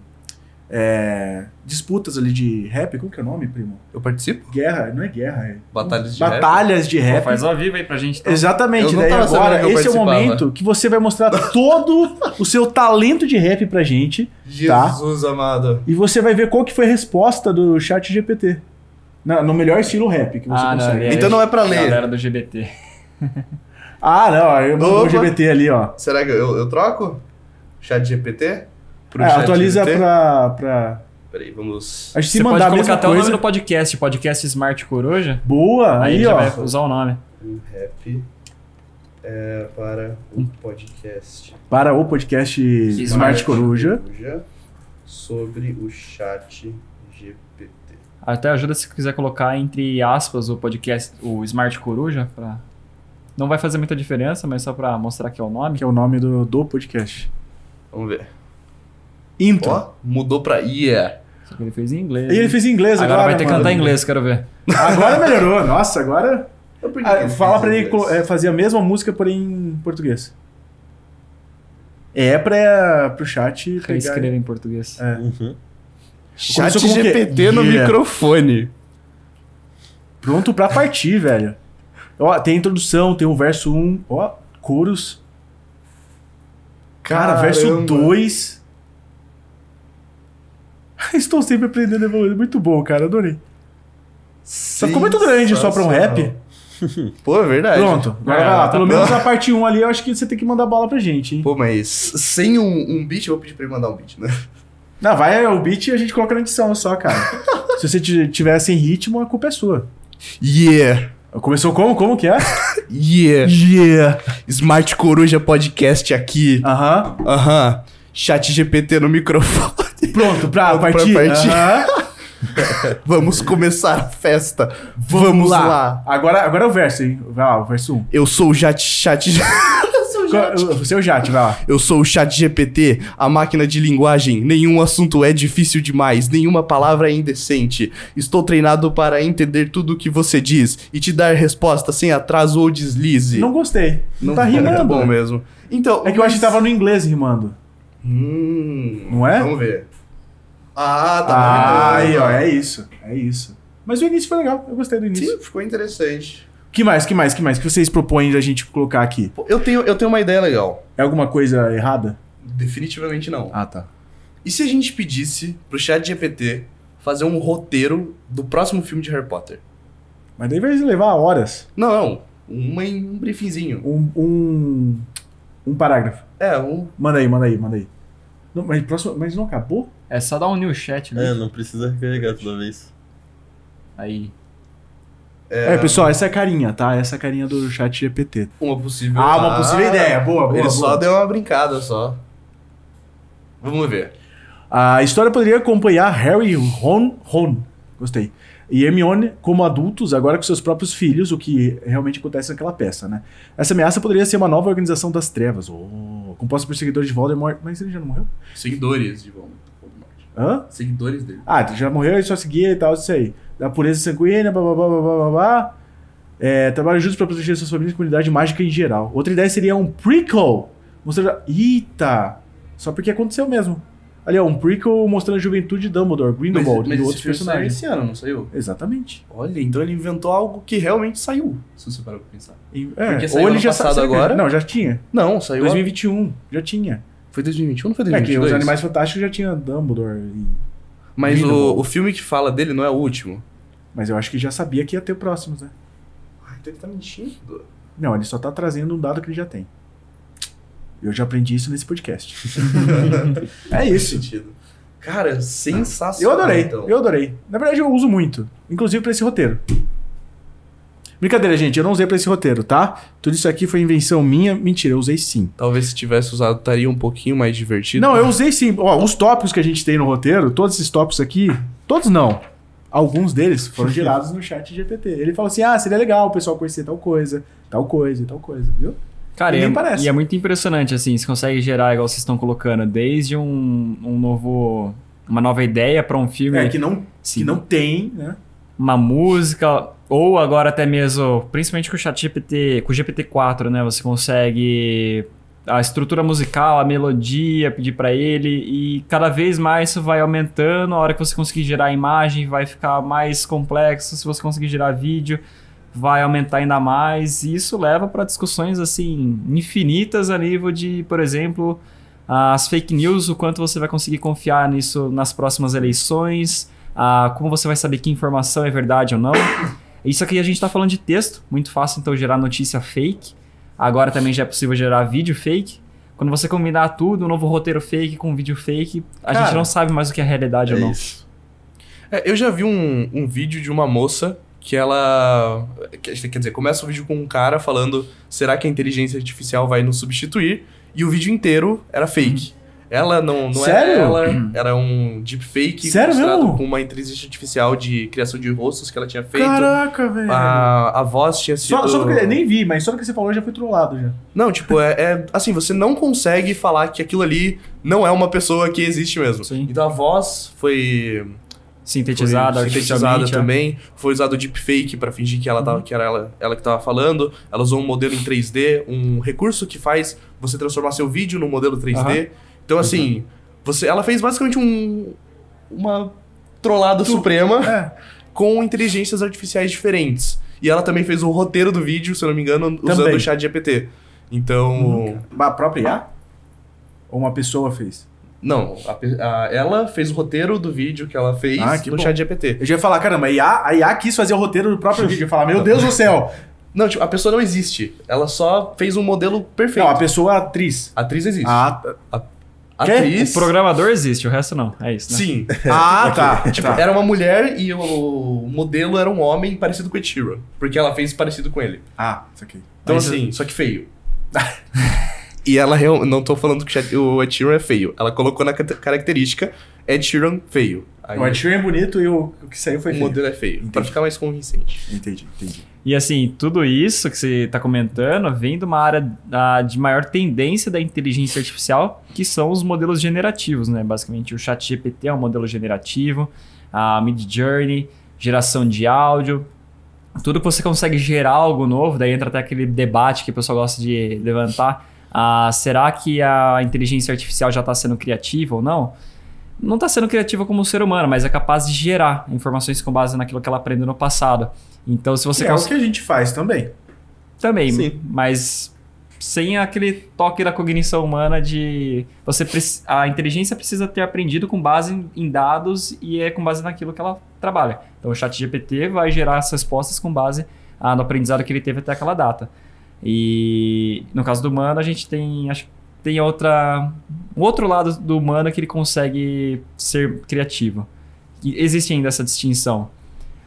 é, disputas ali de rap. Como que é o nome, primo? Eu participo? Guerra, não é guerra, é. Batalhas de Batalhas rap. de rap. Pô, faz ao vivo aí pra gente. Tá? Exatamente, daí agora, esse é o momento que você vai mostrar todo o seu talento de rap pra gente. Tá? Jesus tá? amado. E você vai ver qual que foi a resposta do chat GPT. Na, no melhor estilo rap que você ah, consegue. Não, é então não é pra ler. Galera do GBT. ah, não, eu o GBT ali, ó. Será que eu, eu troco? Chat GPT? Pro é, atualiza pra, pra. Peraí, vamos. A gente se Você mandar pode colocar até coisa... o nome no podcast, podcast Smart Coruja. Boa! Aí, aí ó. vai usar o nome. Um rap é, para o um podcast. Para o podcast Smart, Smart Coruja. Coruja. Sobre o chat GPT. Até ajuda se quiser colocar entre aspas o podcast, o Smart Coruja, para não vai fazer muita diferença, mas só para mostrar que é o nome. Que é o nome do, do podcast. Vamos ver. Intro. Ó, mudou pra Yeah. Só que ele fez em inglês. E ele fez em inglês agora. Agora vai ter que cantar em inglês, quero ver. Agora melhorou. Nossa, agora. Ah, fala pra ele é, fazer a mesma música, porém em português. É pra, pro chat Reescrever em português. É. Uhum. Chat com GPT no Yeah. microfone. Pronto pra partir, velho. Ó, tem introdução, tem o verso 1, ó, coros. Cara, verso 2. Estou sempre aprendendo a evoluir. Muito bom, cara. Adorei. Só ficou muito grande só pra um rap. Pô, é verdade. Pronto. ah, pelo tá menos bom. a parte 1 ali, eu acho que você tem que mandar bola pra gente, hein? Pô, mas sem um, um beat, eu vou pedir pra ele mandar um beat, né? Não, vai o beat e a gente coloca na edição só, cara. Se você tiver sem ritmo, a culpa é sua. Yeah. Começou como? Como que é? yeah. Yeah. Smart Coruja Podcast aqui. Aham. Uh Aham. -huh. Uh -huh. Chat GPT no microfone. Pronto, pra partir? Pra partir. Uhum. Vamos começar a festa. Vamos, Vamos lá. lá. Agora, agora é o verso, hein? Vai lá, o verso 1. Eu sou o Jat. Chat. O seu Jat, vai lá. Eu sou o Chat GPT, a máquina de linguagem. Nenhum assunto é difícil demais, nenhuma palavra é indecente. Estou treinado para entender tudo o que você diz e te dar resposta sem atraso ou deslize. Não gostei. Não, tá, tá rimando. Tá bom mesmo. Então, é que mas... eu acho que tava no inglês rimando. Hum, não é? Vamos ver. Ah, tá. Ah, aí, ó, é isso. É isso. Mas o início foi legal. Eu gostei do início. Sim, ficou interessante. Que mais, que mais, que mais? que vocês propõem da gente colocar aqui? Eu tenho, eu tenho uma ideia legal. É alguma coisa errada? Definitivamente não. Ah, tá. E se a gente pedisse pro chat EPT fazer um roteiro do próximo filme de Harry Potter? Mas daí vai levar horas. Não, não. Uma, um briefzinho. Um, um, um parágrafo. É, um... Manda aí, manda aí, manda aí. Não, mas, próximo, mas não acabou? É só dar um new chat mesmo. Né? É, não precisa recarregar toda vez. Aí. É... é, pessoal, essa é a carinha, tá? Essa é a carinha do chat GPT. Uma possível... Ah, uma tá. possível ah, ideia. Boa, boa, Ele boa. só deu uma brincada, só. Vamos ver. A história poderia acompanhar Harry e Ron... Ron, gostei. E Hermione como adultos, agora com seus próprios filhos, o que realmente acontece naquela peça, né? Essa ameaça poderia ser uma nova organização das trevas, oh, composta por seguidores de Voldemort... Mas ele já não morreu? Seguidores de Voldemort. Hã? Seguidores dele. Ah, então já morreu e só seguia e tal, isso aí. Da pureza sanguínea, blá blá blá blá blá blá. blá. É, trabalho juntos para proteger suas famílias e comunidade mágica em geral. Outra ideia seria um prequel. Mostrando. Eita! Só porque aconteceu mesmo. Ali, ó, um prequel mostrando a juventude de Dumbledore, Grindelwald mas, mas e outros personagens. Saiu esse ano, não saiu? Exatamente. Olha, então ele inventou algo que realmente saiu. Se você parar pra pensar. E, é, saiu ou ele já passado é? agora? Não, já tinha. Não, saiu. 2021, a... já tinha. Foi 2021 ou não foi 2022? É que Os Animais Fantásticos já tinha Dumbledore. E... Mas o, o filme que fala dele não é o último. Mas eu acho que já sabia que ia ter o próximo, né? Ai, ah, então ele tá mentindo. Não, ele só tá trazendo um dado que ele já tem. Eu já aprendi isso nesse podcast. é isso. Cara, sensacional. Eu adorei, então. eu adorei. Na verdade, eu uso muito. Inclusive para esse roteiro. Brincadeira, gente, eu não usei para esse roteiro, tá? Tudo isso aqui foi invenção minha. Mentira, eu usei sim. Talvez se tivesse usado, estaria um pouquinho mais divertido. Não, eu usei sim. Ó, os tópicos que a gente tem no roteiro, todos esses tópicos aqui, todos não. Alguns deles foram gerados no chat GPT. Ele falou assim: ah, seria legal o pessoal conhecer tal coisa, tal coisa, tal coisa, viu? Cara, e, é, e é muito impressionante, assim, se consegue gerar, igual vocês estão colocando, desde um, um novo. uma nova ideia para um filme. É, que não, que não tem, né? Uma música, ou agora até mesmo, principalmente com o ChatGPT, com o GPT-4, né? Você consegue a estrutura musical, a melodia, pedir para ele e cada vez mais isso vai aumentando. A hora que você conseguir gerar imagem, vai ficar mais complexo. Se você conseguir gerar vídeo, vai aumentar ainda mais. E isso leva para discussões assim infinitas a nível de, por exemplo, as fake news, o quanto você vai conseguir confiar nisso nas próximas eleições, a, ah, como você vai saber que informação é verdade ou não. Isso aqui a gente está falando de texto, muito fácil então gerar notícia fake. Agora também já é possível gerar vídeo fake. Quando você combinar tudo, um novo roteiro fake com um vídeo fake, a Cara, gente não sabe mais o que é realidade é ou não. Isso. É, eu já vi um, um vídeo de uma moça que ela. Quer dizer, começa o vídeo com um cara falando: será que a inteligência artificial vai nos substituir? E o vídeo inteiro era fake. Ela não, não é Sério? era ela, uhum. era um deepfake Sério mostrado mesmo? com uma inteligência artificial de criação de rostos que ela tinha feito. Caraca, velho. A, a voz tinha sido. Só, só porque nem vi, mas só porque você falou já foi trollado já. Não, tipo, é, é, assim, você não consegue falar que aquilo ali não é uma pessoa que existe mesmo. Sim. Então a voz foi sintetizada, foi sintetizada é. também. Foi usado deepfake para fingir que ela tava, que era ela, ela que estava falando. Ela usou um modelo em 3D, um recurso que faz você transformar seu vídeo num modelo 3D. Uhum. Então, assim, uhum. você, ela fez basicamente um, uma trollada tu, suprema é. com inteligências artificiais diferentes. E ela também fez o roteiro do vídeo, se eu não me engano, também. usando o chat GPT. Então. Hum, a própria IA? Ou uma pessoa fez? Não, a, a, ela fez o roteiro do vídeo que ela fez ah, que no bom. chat GPT. Eu já ia falar, caramba, a IA, a IA quis fazer o roteiro do próprio vídeo. Eu ia falar, meu Deus do céu! Não, tipo, a pessoa não existe. Ela só fez um modelo perfeito. Não, a pessoa é atriz. A atriz existe. Ah, a, a Atriz? Ah, o programador existe, o resto não. É isso, né? Sim. Ah, tá. Tipo, tá. era uma mulher e o modelo era um homem parecido com o Ichiro. Porque ela fez parecido com ele. Ah, isso aqui. Então, Mas, assim, só que feio. e ela, eu não tô falando que o Ed é feio. Ela colocou na característica Ed feio. Aí, o Ed é bonito e o, o que saiu foi o feio. O modelo é feio. Entendi. Pra ficar mais convincente. Entendi, entendi. E assim, tudo isso que você está comentando vem de uma área a, de maior tendência da inteligência artificial, que são os modelos generativos, né? Basicamente, o ChatGPT é um modelo generativo, a Mid Journey, geração de áudio. Tudo que você consegue gerar algo novo, daí entra até aquele debate que o pessoal gosta de levantar. Ah, será que a inteligência artificial já está sendo criativa ou não? Não está sendo criativa como um ser humano, mas é capaz de gerar informações com base naquilo que ela aprendeu no passado. Então, se você que cons... é o que a gente faz também. Também, Sim. mas sem aquele toque da cognição humana de você pre... a inteligência precisa ter aprendido com base em dados e é com base naquilo que ela trabalha. Então, o ChatGPT vai gerar as respostas com base ah, no aprendizado que ele teve até aquela data. E no caso do humano, a gente tem acho tem outra um outro lado do humano que ele consegue ser criativo. existe ainda essa distinção.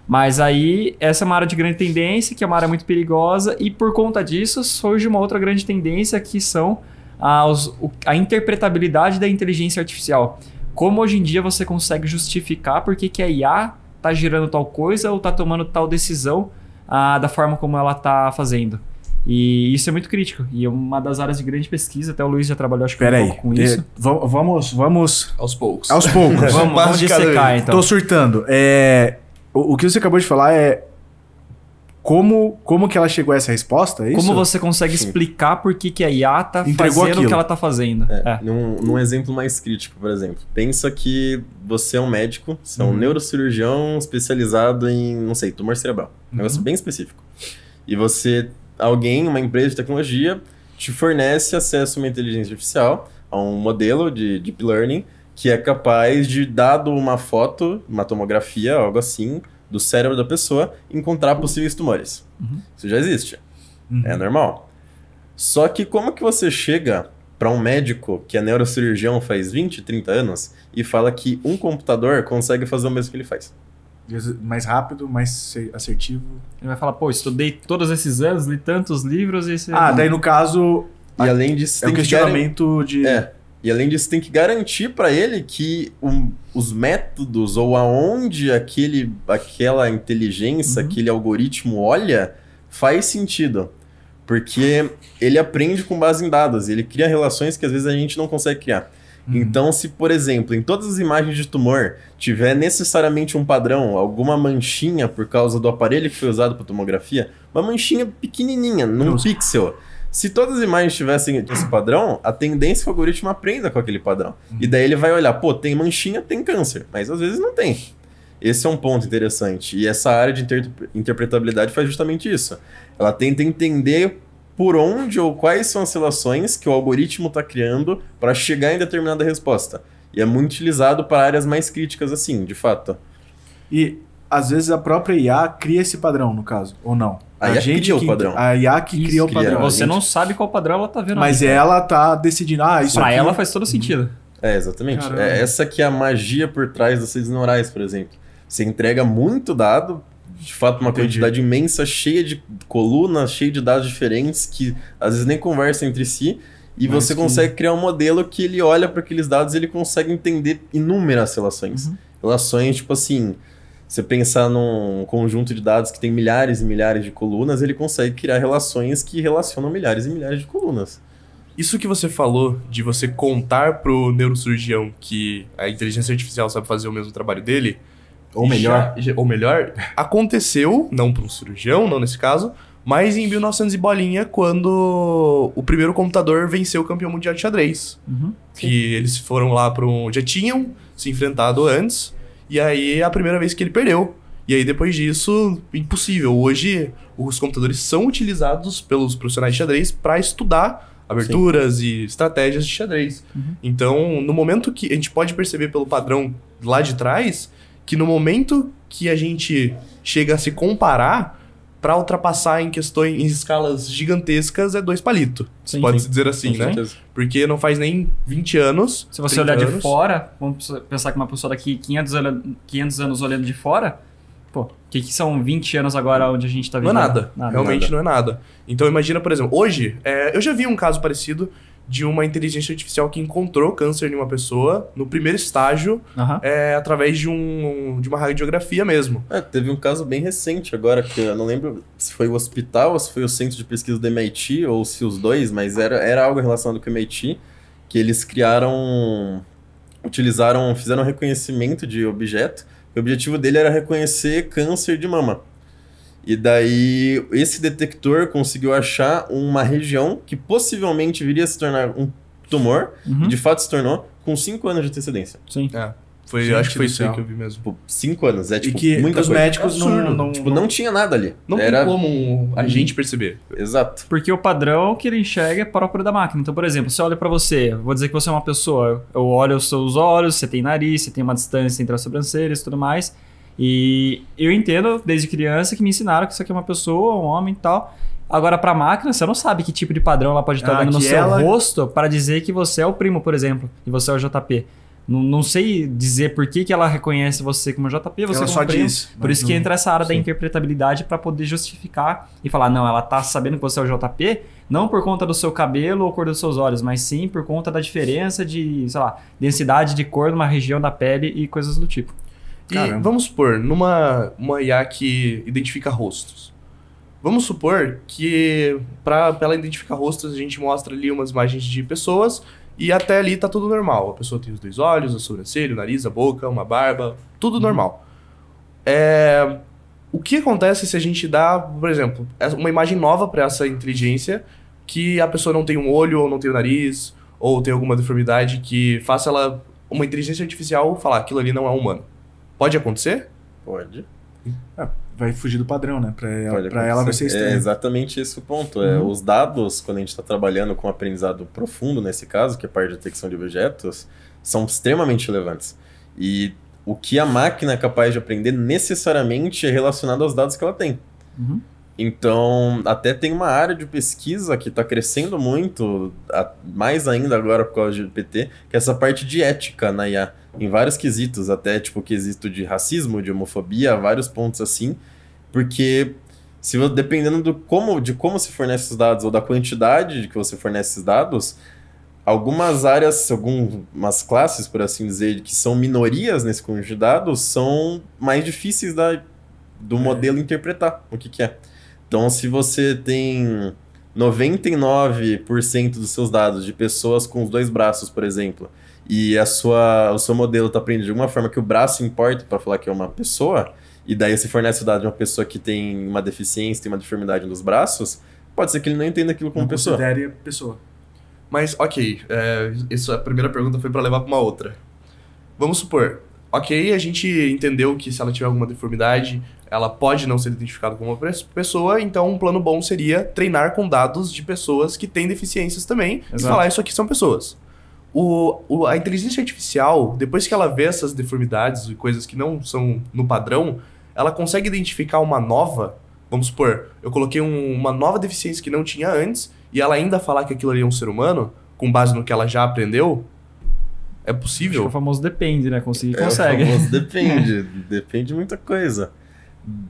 Mas aí, essa é uma área de grande tendência, que é uma área muito perigosa, e por conta disso surge uma outra grande tendência que são as, a interpretabilidade da inteligência artificial. Como hoje em dia você consegue justificar por que, que a IA está gerando tal coisa ou está tomando tal decisão ah, da forma como ela está fazendo? E isso é muito crítico. E é uma das áreas de grande pesquisa, até o Luiz já trabalhou, acho que Pera um aí, com isso. vamos, vamos, vamos. Aos poucos. Aos poucos. vamos, vamos dissecar, então. Tô surtando. É, o, o que você acabou de falar é como, como que ela chegou a essa resposta? É como você consegue Sim. explicar por que, que a IA tá Entregou fazendo aquilo. o que ela tá fazendo? É, é. Num, num, exemplo mais crítico, por exemplo. Pensa que você é um médico, você é um uhum. neurocirurgião especializado em, não sei, tumor cerebral. Um uhum. negócio bem específico. E você, alguém, uma empresa de tecnologia, te fornece acesso a uma inteligência artificial, a um modelo de deep learning, que é capaz de, dado uma foto, uma tomografia, algo assim, do cérebro da pessoa, encontrar possíveis tumores. Uhum. Isso já existe. Uhum. É normal. Só que como que você chega para um médico que é neurocirurgião faz 20, 30 anos e fala que um computador consegue fazer o mesmo que ele faz? Mais rápido, mais assertivo. Ele vai falar, pô, estudei todos esses anos, li tantos livros e... Você... Ah, é daí no caso... E além disso, é um questionamento de... É e além disso, tem que garantir para ele que um, os métodos ou aonde aquele, aquela inteligência, uhum. aquele algoritmo olha, faz sentido. Porque ele aprende com base em dados, ele cria relações que às vezes a gente não consegue criar. Uhum. Então, se, por exemplo, em todas as imagens de tumor tiver necessariamente um padrão, alguma manchinha por causa do aparelho que foi usado para tomografia, uma manchinha pequenininha, num Nossa. pixel se todas as imagens tivessem esse padrão, a tendência é que o algoritmo aprenda com aquele padrão. Uhum. E daí ele vai olhar, pô, tem manchinha, tem câncer. Mas às vezes não tem. Esse é um ponto interessante. E essa área de inter interpretabilidade faz justamente isso. Ela tenta entender por onde ou quais são as relações que o algoritmo está criando para chegar em determinada resposta. E é muito utilizado para áreas mais críticas, assim, de fato. E às vezes a própria IA cria esse padrão, no caso, ou não? A, é a gente criou o padrão. É, a IA que criou o padrão. Você não sabe qual padrão ela tá vendo. Mas ali. ela tá decidindo, ah, isso Pra aqui... ela faz todo sentido. É, exatamente. É, essa que é a magia por trás das redes neurais, por exemplo. Você entrega muito dado, de fato uma Entendi. quantidade imensa, cheia de colunas, cheia de dados diferentes, que às vezes nem conversam entre si, e Mas você que... consegue criar um modelo que ele olha para aqueles dados e ele consegue entender inúmeras relações. Uhum. Relações, tipo assim você pensar num conjunto de dados que tem milhares e milhares de colunas, ele consegue criar relações que relacionam milhares e milhares de colunas. Isso que você falou de você contar pro neurocirurgião que a inteligência artificial sabe fazer o mesmo trabalho dele, ou melhor, já, é, ou melhor, aconteceu, não para um cirurgião, não nesse caso, mas em 1900 e bolinha, quando o primeiro computador venceu o campeão mundial de xadrez. Uhum, que sim. eles foram lá para um... Já tinham se enfrentado antes, e aí é a primeira vez que ele perdeu. E aí depois disso, impossível. Hoje os computadores são utilizados pelos profissionais de xadrez para estudar aberturas Sim. e estratégias de xadrez. Uhum. Então, no momento que a gente pode perceber pelo padrão lá de trás, que no momento que a gente chega a se comparar, para ultrapassar em questões em escalas gigantescas é dois palitos. Pode se dizer assim, sim, né? Certeza. Porque não faz nem 20 anos. Se você olhar anos. de fora, vamos pensar que uma pessoa daqui 500 anos, 500 anos olhando de fora, pô, o que, que, são 20 anos agora onde a gente tá vivendo? Não é nada. nada Realmente nada. não é nada. Então imagina, por exemplo, hoje, é, eu já vi um caso parecido de uma inteligência artificial que encontrou câncer em uma pessoa no primeiro estágio uhum. é, através de, um, de uma radiografia mesmo. É, teve um caso bem recente agora, que eu não lembro se foi o hospital ou se foi o centro de pesquisa do MIT ou se os dois, mas era, era algo relacionado com o MIT, que eles criaram, utilizaram, fizeram reconhecimento de objeto, e o objetivo dele era reconhecer câncer de mama. E daí esse detector conseguiu achar uma região que possivelmente viria a se tornar um tumor, uhum. e de fato se tornou, com 5 anos de antecedência. Sim. É. Foi, Gente, acho que foi isso aí que eu vi mesmo. Tipo, cinco anos. É tipo, e que muita os coisa. médicos é não, não, tipo, não, não, tinha nada ali. Não Era... tem como a uhum. gente perceber. Exato. Porque o padrão que ele enxerga é próprio da máquina. Então, por exemplo, se olha para você, vou dizer que você é uma pessoa, eu olho os seus olhos, você tem nariz, você tem uma distância entre as sobrancelhas e tudo mais. E eu entendo desde criança que me ensinaram que isso aqui é uma pessoa, um homem e tal. Agora, para máquina, você não sabe que tipo de padrão ela pode estar ah, dando no seu ela... rosto para dizer que você é o primo, por exemplo, e você é o JP. Não, não sei dizer por que, que ela reconhece você como JP, você ela como só primo. Diz, por né? isso não... que entra essa área Sim. da interpretabilidade para poder justificar e falar, não, ela tá sabendo que você é o JP, não por conta do seu cabelo ou cor dos seus olhos, mas sim por conta da diferença de, sei lá, densidade de cor numa região da pele e coisas do tipo. Caramba. vamos supor, numa uma IA que identifica rostos. Vamos supor que para ela identificar rostos, a gente mostra ali umas imagens de pessoas e até ali tá tudo normal. A pessoa tem os dois olhos, a sobrancelha, o nariz, a boca, uma barba, tudo uhum. normal. É, o que acontece se a gente dá, por exemplo, uma imagem nova para essa inteligência que a pessoa não tem um olho ou não tem o um nariz ou tem alguma deformidade que faça ela uma inteligência artificial falar aquilo ali não é humano? Pode acontecer? Pode. É, vai fugir do padrão, né? Para ela, ela vai ser estranho. É exatamente esse o ponto. É, uhum. Os dados, quando a gente está trabalhando com aprendizado profundo, nesse caso, que é parte de detecção de objetos, são extremamente relevantes. E o que a máquina é capaz de aprender necessariamente é relacionado aos dados que ela tem. Uhum. Então, até tem uma área de pesquisa que está crescendo muito, mais ainda agora por causa do GPT, que é essa parte de ética na IA em vários quesitos, até tipo quesito de racismo, de homofobia, vários pontos assim, porque se dependendo do como, de como se fornece os dados ou da quantidade de que você fornece esses dados, algumas áreas, algumas classes, por assim dizer, que são minorias nesse conjunto de dados, são mais difíceis da, do é. modelo interpretar o que, que é. Então, se você tem 99% dos seus dados de pessoas com os dois braços, por exemplo, e a sua, o seu modelo está aprendendo de alguma forma que o braço importa para falar que é uma pessoa, e daí se fornece o dado de uma pessoa que tem uma deficiência, tem uma deformidade nos braços, pode ser que ele não entenda aquilo como não pessoa. Considere pessoa. Mas, ok, é, a primeira pergunta foi para levar para uma outra. Vamos supor, ok, a gente entendeu que se ela tiver alguma deformidade, ela pode não ser identificada como uma pessoa, então um plano bom seria treinar com dados de pessoas que têm deficiências também Exato. e falar isso aqui são pessoas. O, o, a inteligência artificial, depois que ela vê essas deformidades e coisas que não são no padrão, ela consegue identificar uma nova. Vamos supor, eu coloquei um, uma nova deficiência que não tinha antes e ela ainda falar que aquilo ali é um ser humano, com base no que ela já aprendeu, é possível? o famoso depende, né? Conseguir, consegue. É, o famoso depende. depende muita coisa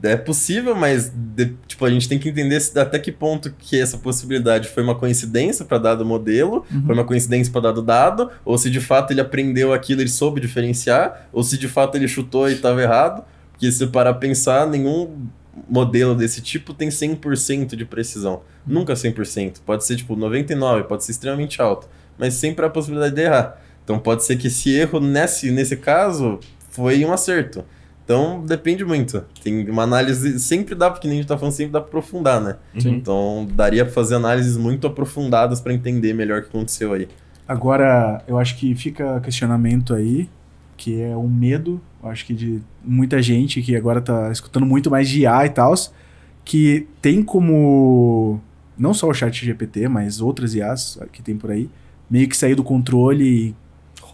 é possível, mas de, tipo, a gente tem que entender se, até que ponto que essa possibilidade foi uma coincidência para dado modelo, uhum. foi uma coincidência para dado dado, ou se de fato ele aprendeu aquilo, ele soube diferenciar, ou se de fato ele chutou e estava errado. Porque se para pensar, nenhum modelo desse tipo tem 100% de precisão. Uhum. Nunca 100%. Pode ser tipo 99, pode ser extremamente alto, mas sempre há a possibilidade de errar. Então pode ser que esse erro nesse nesse caso foi um acerto. Então depende muito. Tem uma análise, sempre dá, porque nem a gente tá falando, sempre dá pra aprofundar, né? Sim. Uhum. Então daria pra fazer análises muito aprofundadas para entender melhor o que aconteceu aí. Agora, eu acho que fica questionamento aí, que é o um medo, eu acho que de muita gente que agora tá escutando muito mais de IA e tal, que tem como não só o chat GPT, mas outras IAs que tem por aí, meio que sair do controle e,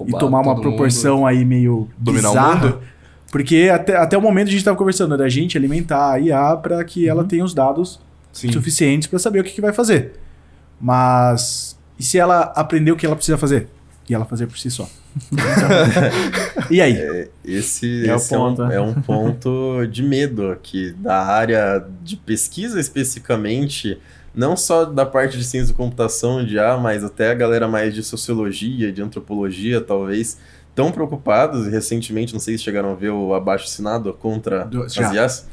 e tomar uma proporção mundo. aí meio Dominar bizarra. Porque até, até o momento a gente estava conversando né? da gente alimentar a IA para que ela uhum. tenha os dados Sim. suficientes para saber o que, que vai fazer. Mas e se ela aprender o que ela precisa fazer? E ela fazer por si só. e aí? É, esse, é, esse é, um, né? é, um, ponto de medo aqui da área de pesquisa especificamente, não só da parte de ciência da computação, de IA mas até a galera mais de sociologia, de antropologia, talvez tão preocupados, e recentemente, não sei se chegaram a ver o abaixo assinado contra Do, as IAs.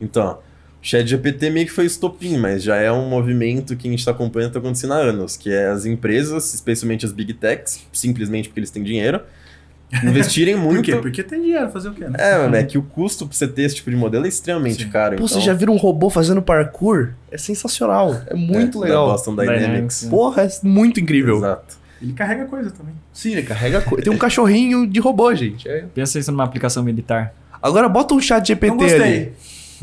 Então, o ChatGPT meio que foi estopim, mas já é um movimento que a gente está acompanhando está acontecendo há anos, que é as empresas, especialmente as big techs, simplesmente porque eles têm dinheiro, investirem muito. Por quê? Porque tem dinheiro, fazer o quê? Né? É, né, Que o custo para você ter esse tipo de modelo é extremamente Sim. caro. Pô, então... você já viu um robô fazendo parkour? É sensacional. É muito é, legal. Da Boston Dynamics. Dynamics. Né? Porra, é muito incrível. Exato. Ele carrega coisa também. Sim, ele carrega coisa. Tem um cachorrinho de robô, gente. É. Pensa isso numa aplicação militar. Agora bota um chat GPT não gostei. ali.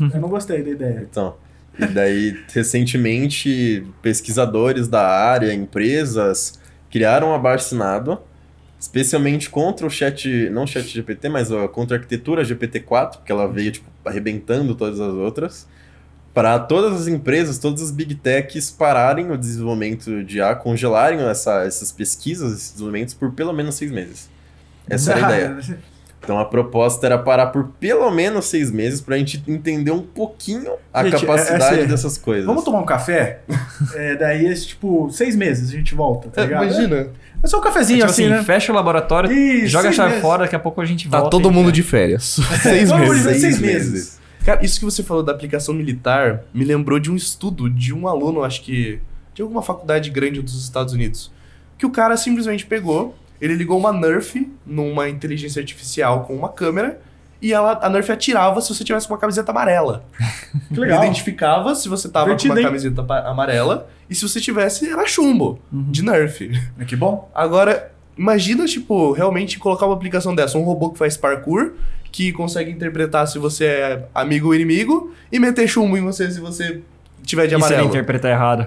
Eu não gostei da ideia. Então. E daí, recentemente, pesquisadores da área, empresas, criaram um abaixo-assinado, especialmente contra o chat, não chat GPT, mas contra a arquitetura GPT-4, porque ela veio tipo, arrebentando todas as outras para todas as empresas, todas as big techs pararem o desenvolvimento de IA, congelarem essa, essas pesquisas, esses desenvolvimentos por pelo menos seis meses. Essa era a ah, ideia. Então a proposta era parar por pelo menos seis meses para a gente entender um pouquinho a gente, capacidade é, é, assim, dessas coisas. Vamos tomar um café? é, daí, é, tipo, seis meses a gente volta, tá é, ligado? Imagina. É só um cafezinho é tipo assim, assim né? fecha o laboratório, Isso, joga a chave meses. fora, daqui a pouco a gente tá volta. Tá todo mundo de férias. seis meses. Seis, meses. Cara, isso que você falou da aplicação militar me lembrou de um estudo de um aluno, acho que de alguma faculdade grande dos Estados Unidos, que o cara simplesmente pegou, ele ligou uma Nerf numa inteligência artificial com uma câmera e ela, a Nerf atirava se você tivesse uma camiseta amarela. Que legal. Ele identificava se você tava Vertido, com uma camiseta amarela e se você tivesse era chumbo uhum. de Nerf. É que bom. Agora, imagina, tipo, realmente colocar uma aplicação dessa, um robô que faz parkour que consegue interpretar se você é amigo ou inimigo e meter chumbo em você se você tiver de amarelo. Isso é interpretar errado.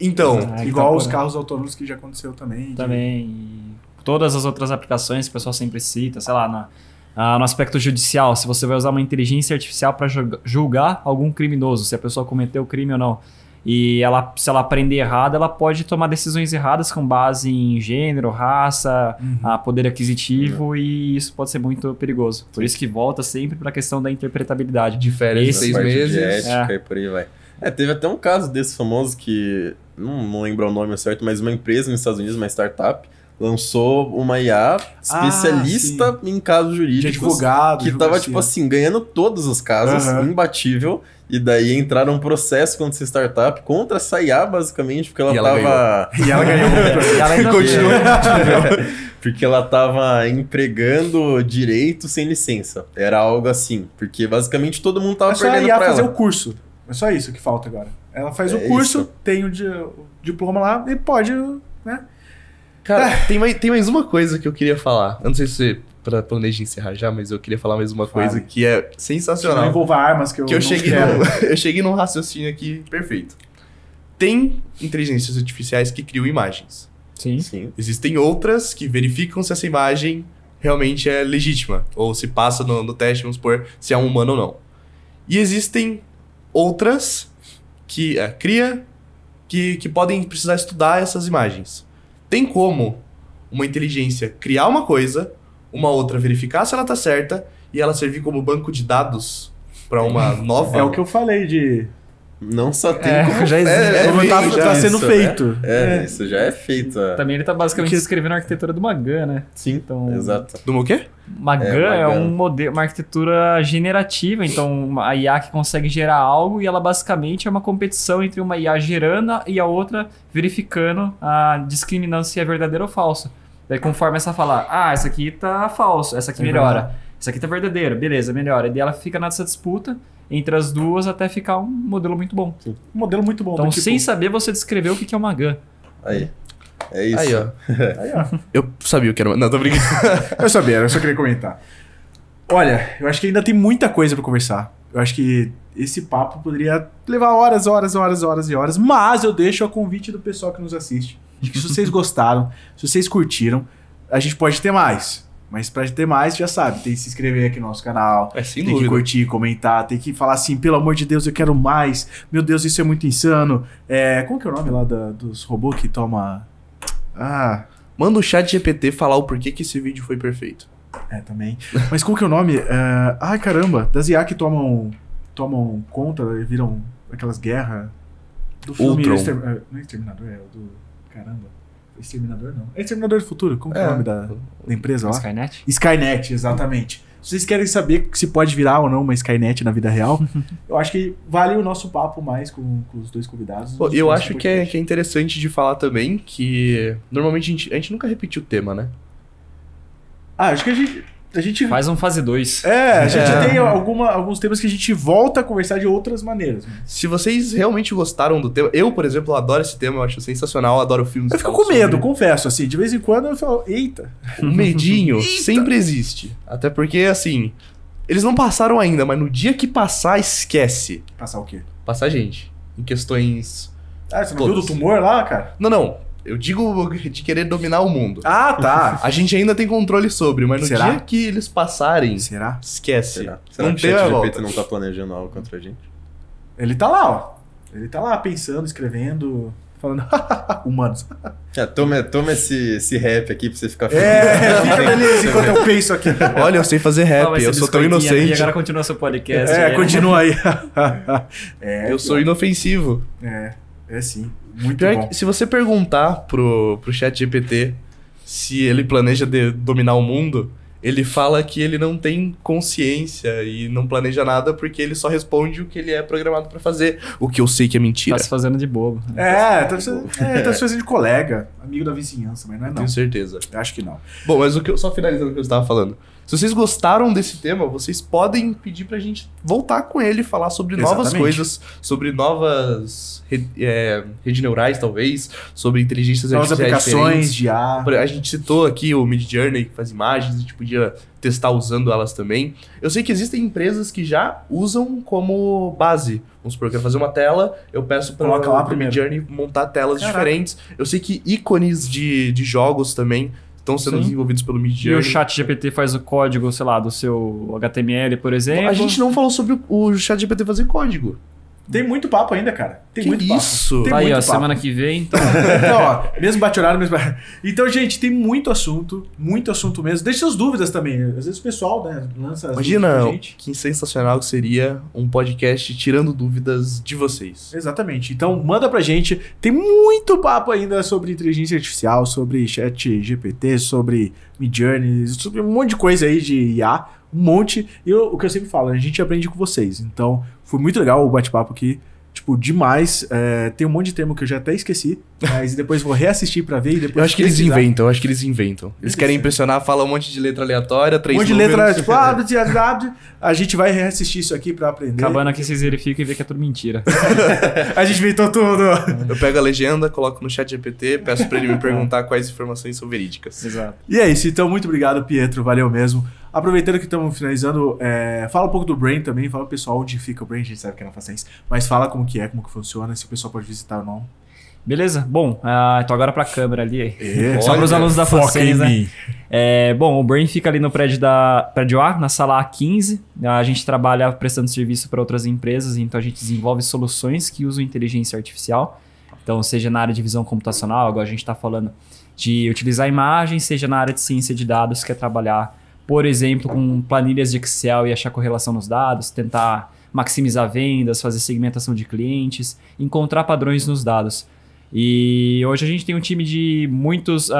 Então, ah, então igual tá os carros autônomos que já aconteceu também. Também. De... todas as outras aplicações que o pessoal sempre cita, sei lá, na, ah, no aspecto judicial, se você vai usar uma inteligência artificial para julgar algum criminoso, se a pessoa cometeu o crime ou não. E ela, se ela aprender errado, ela pode tomar decisões erradas com base em gênero, raça, uhum. poder aquisitivo, uhum. e isso pode ser muito perigoso. Por isso que volta sempre para a questão da interpretabilidade. Diferença, seis né? meses. É. ética é. e por aí vai. É, teve até um caso desse famoso que, não, não lembro o nome certo, mas uma empresa nos Estados Unidos, uma startup, lançou uma IA ah, especialista ah, em casos jurídicos. De advogado. Que tava, tipo assim, ganhando todas as casas, uhum. imbatível. E daí entraram um processo contra essa startup, contra essa IA, basicamente, porque ela, e ela tava. Ganhou. E ela ganhou é, e ela ainda porque ela tava empregando direito sem licença. Era algo assim. Porque basicamente todo mundo tava é perdendo. Só a IA fazer ela. o curso. É só isso que falta agora. Ela faz é o curso, isso. tem o diploma lá e pode, né? Cara, ah. tem, mais, tem mais uma coisa que eu queria falar. Eu não sei se para planejar encerrar já, mas eu queria falar mais uma coisa que é sensacional. Que não envolva armas que eu, que eu cheguei quero. No, eu cheguei num raciocínio aqui perfeito. Tem inteligências artificiais que criam imagens. Sim. Sim. Existem outras que verificam se essa imagem realmente é legítima, ou se passa no, no teste, vamos supor, se é um humano ou não. E existem outras que é, cria que, que podem precisar estudar essas imagens tem como uma inteligência criar uma coisa, uma outra verificar se ela tá certa e ela servir como banco de dados para uma nova. É o que eu falei de não só tem é, como já é, existe, é, como tá é, tá, já tá sendo isso, feito. Né? É, é, isso já é feito. É. Também ele tá basicamente escrevendo a arquitetura do Magan, né? Sim, então, exato. Do o quê? Magan é, é um modelo, uma arquitetura generativa, então a IA que consegue gerar algo e ela basicamente é uma competição entre uma IA gerando e a outra verificando, a, discriminando se é verdadeiro ou falso. Daí conforme essa falar, ah, essa aqui tá falso, essa aqui melhora, uhum. essa aqui tá verdadeira, beleza, melhora. E daí ela fica nessa disputa entre as duas até ficar um modelo muito bom. Sim. Um modelo muito bom. Então, sem saber, você descreveu o que é uma GAN. Aí. É isso. Aí, ó. Aí, ó. Eu sabia o que era uma... Não, tô brincando. eu sabia, eu só queria comentar. Olha, eu acho que ainda tem muita coisa para conversar. Eu acho que esse papo poderia levar horas, horas, horas, horas e horas. Mas eu deixo o convite do pessoal que nos assiste. Acho que se vocês gostaram, se vocês curtiram, a gente pode ter mais. Mas para ter mais, já sabe, tem que se inscrever aqui no nosso canal, é, tem dúvida. que curtir, comentar, tem que falar assim, pelo amor de Deus, eu quero mais, meu Deus, isso é muito insano. É, como que é o nome lá da, dos robôs que toma... Ah... Manda o chat GPT falar o porquê que esse vídeo foi perfeito. É, também. Mas como que é o nome? É... Ai, caramba, das IA que tomam, tomam conta e viram aquelas guerras do filme... Ultron. É, não é Exterminador, é o do... Caramba. Exterminador não. É Exterminador do Futuro? Como é, é o é. nome da, da empresa lá? Skynet? Skynet, exatamente. Se vocês querem saber se pode virar ou não uma Skynet na vida real, eu acho que vale o nosso papo mais com, com os dois convidados. Pô, eu acho que é, é, que é, interessante de falar também que normalmente a gente, a gente nunca repetiu o tema, né? Ah, acho que a gente a gente. Faz um fase 2. É, a é. gente é. tem alguma, alguns temas que a gente volta a conversar de outras maneiras. Se vocês realmente gostaram do tema, eu, por exemplo, adoro esse tema, eu acho sensacional, adoro filmes. Eu fico com medo, sobre. confesso, assim, de vez em quando eu falo, eita. O medinho eita. sempre existe. Até porque, assim, eles não passaram ainda, mas no dia que passar, esquece. Passar o quê? Passar gente. Em questões. Ah, você não Todos. viu do tumor lá, cara? Não, não. Eu digo de querer dominar o mundo. Ah, tá. A gente ainda tem controle sobre, mas no Será? dia que eles passarem. Será? Esquece. Será, Será não que tem o ChatGPT não tá planejando algo contra a gente? Ele tá lá, ó. Ele tá lá pensando, escrevendo, falando humanos. É, toma toma esse, esse rap aqui pra você ficar é, feliz. É, fica feliz enquanto eu penso aqui. Olha, eu sei fazer rap, eu sou tão inocente. E agora continua seu podcast. É, né? continua aí. é, eu sou inofensivo. É, é sim. Muito Pior é bom. se você perguntar pro, pro chat GPT se ele planeja de, dominar o mundo, ele fala que ele não tem consciência e não planeja nada porque ele só responde o que ele é programado para fazer, o que eu sei que é mentira. Tá se fazendo de bobo. É, tá se, é, tá se fazendo de colega, amigo da vizinhança, mas não é não. Tenho certeza. Eu acho que não. Bom, mas o que eu, só finalizando o que eu estava falando. Se vocês gostaram desse tema, vocês podem pedir pra gente voltar com ele, falar sobre Exatamente. novas coisas, sobre novas re, é, redes neurais, talvez, sobre inteligências novas artificiais. aplicações de ar. A gente citou aqui o Mid Journey, que faz imagens, a gente podia testar usando elas também. Eu sei que existem empresas que já usam como base. Vamos supor, eu quero fazer uma tela, eu peço para o Mid Journey montar telas Caraca. diferentes. Eu sei que ícones de, de jogos também estão sendo Sim. desenvolvidos pelo Midjourney. E o chat GPT faz o código, sei lá, do seu HTML, por exemplo. A gente não falou sobre o, o chat GPT fazer código. Tem muito papo ainda, cara. Tem que muito isso? Tá papo. Tem Aí, ó, papo. semana que vem, então. então ó, mesmo bate-horário, mesmo. Então, gente, tem muito assunto, muito assunto mesmo. Deixe suas dúvidas também. Às vezes o pessoal, né, lança as Imagina que sensacional que seria um podcast tirando dúvidas de vocês. Exatamente. Então, manda pra gente. Tem muito papo ainda sobre inteligência artificial, sobre chat GPT, sobre Midjourney, sobre um monte de coisa aí de IA um monte. E eu, o que eu sempre falo, a gente aprende com vocês. Então, foi muito legal o bate-papo aqui. Tipo, demais. É, tem um monte de termo que eu já até esqueci, mas depois vou reassistir para ver e depois. Eu acho que eles inventam, eu acho que eles inventam. Eles querem impressionar, falam um monte de letra aleatória, três Um monte números. de letra, tipo, ah, a gente vai reassistir isso aqui para aprender. Acabando aqui, vocês verificam e vê que é tudo mentira. a gente inventou tudo. Eu pego a legenda, coloco no chat GPT, peço para ele me perguntar quais informações são verídicas. Exato. E é isso, então, muito obrigado, Pietro, valeu mesmo. Aproveitando que estamos finalizando, é, fala um pouco do Brain também, fala o pessoal onde fica o Brain, a gente sabe que é na Facens, mas fala como que é, como que funciona, se o pessoal pode visitar ou não. Beleza, bom, uh, então agora para a câmera ali, é, só os alunos da Facens, né? É, bom, o Brain fica ali no prédio, da, prédio A, na sala A15, a gente trabalha prestando serviço para outras empresas, então a gente desenvolve soluções que usam inteligência artificial, então seja na área de visão computacional, agora a gente está falando de utilizar imagens, seja na área de ciência de dados, que é trabalhar por exemplo, com planilhas de Excel e achar correlação nos dados, tentar maximizar vendas, fazer segmentação de clientes, encontrar padrões nos dados. E hoje a gente tem um time de muitos uh,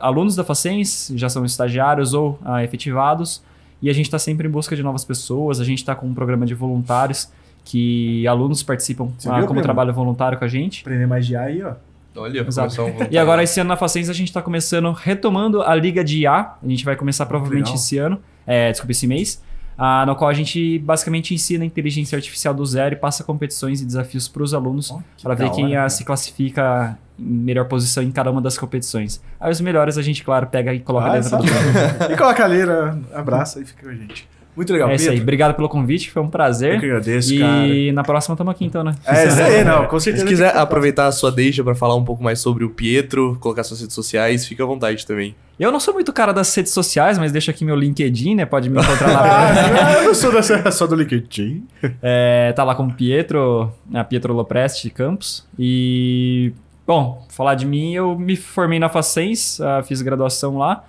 alunos da Facens, já são estagiários ou uh, efetivados, e a gente está sempre em busca de novas pessoas, a gente está com um programa de voluntários que alunos participam uh, como trabalho voluntário com a gente. Aprender mais de aí, ó. Olha, Exato. E agora, esse ano na Facens, a gente está começando, retomando a Liga de A. A gente vai começar provavelmente Legal. esse ano, é, desculpa, esse mês. Ah, no qual a gente basicamente ensina inteligência artificial do zero e passa competições e desafios para os alunos oh, para ver quem hora, se classifica em melhor posição em cada uma das competições. Aí os melhores a gente, claro, pega e coloca ah, dentro do e coloca ali, né? abraça e fica com a gente. Muito legal, É isso aí. Obrigado pelo convite, foi um prazer. Eu que agradeço, e cara. E na próxima estamos aqui então, né? É, isso aí, não, com certeza. Se quiser aproveitar a sua deixa para falar um pouco mais sobre o Pietro, colocar suas redes sociais, fica à vontade também. Eu não sou muito cara das redes sociais, mas deixa aqui meu LinkedIn, né? Pode me encontrar lá. eu sou dessa, só do LinkedIn. É, tá lá com o Pietro, né? a Pietro Lopresti Campos. E, bom, falar de mim, eu me formei na Facens, ah, fiz graduação lá.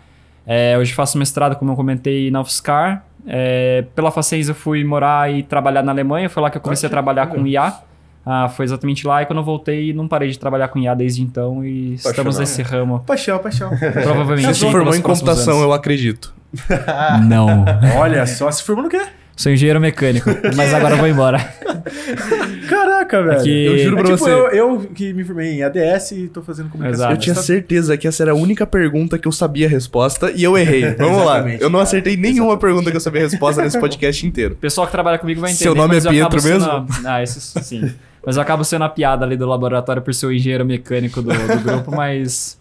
É, hoje faço mestrado, como eu comentei, na UFSCar. É, pela Facens eu fui morar e trabalhar na Alemanha, foi lá que eu comecei a trabalhar com IA. Ah, foi exatamente lá e quando eu voltei não parei de trabalhar com IA desde então e paixão, estamos nesse é. ramo. Paixão, paixão. Provavelmente. Você se formou em computação, anos. eu acredito. não. Olha só, se formou no quê? Sou engenheiro mecânico, mas agora eu vou embora. Caraca, velho. Eu juro pra é, tipo, você. Eu, eu, que me formei em ADS e tô fazendo comunicação. Exato. Eu tinha certeza que essa era a única pergunta que eu sabia a resposta e eu errei. Vamos lá. Eu não acertei nenhuma Exatamente. pergunta que eu sabia a resposta nesse podcast inteiro. O pessoal que trabalha comigo vai entender. Seu nome é Pietro mesmo? A... Ah, isso sim. Mas eu acabo sendo a piada ali do laboratório por ser o engenheiro mecânico do, do grupo, mas.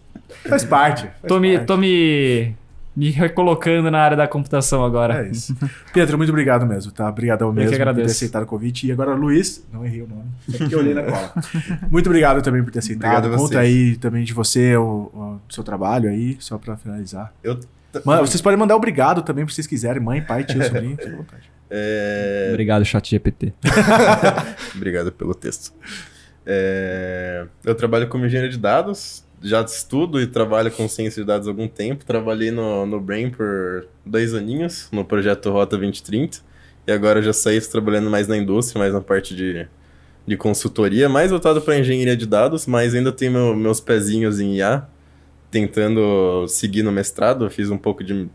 Faz parte. Faz tô, parte. Me, tô me me recolocando na área da computação agora. É isso. Pedro, muito obrigado mesmo, tá? Obrigado ao mesmo que agradeço. por ter aceitado o convite. E agora, Luiz, não errei o nome, é que eu olhei na cola. muito obrigado também por ter aceitado. Obrigado Conta aí também de você, o, o seu trabalho aí, só para finalizar. Eu... Mano, vocês podem mandar obrigado também, se vocês quiserem. Mãe, pai, tio, sobrinho, fica à vontade. É... Obrigado, chat GPT. obrigado pelo texto. É... Eu trabalho como engenheiro de dados, já estudo e trabalho com ciência de dados há algum tempo. Trabalhei no, no Brain por dois aninhos, no projeto Rota 2030. E agora já saí trabalhando mais na indústria, mais na parte de, de consultoria, mais voltado para engenharia de dados, mas ainda tenho meu, meus pezinhos em IA, tentando seguir no mestrado. fiz um pouco de,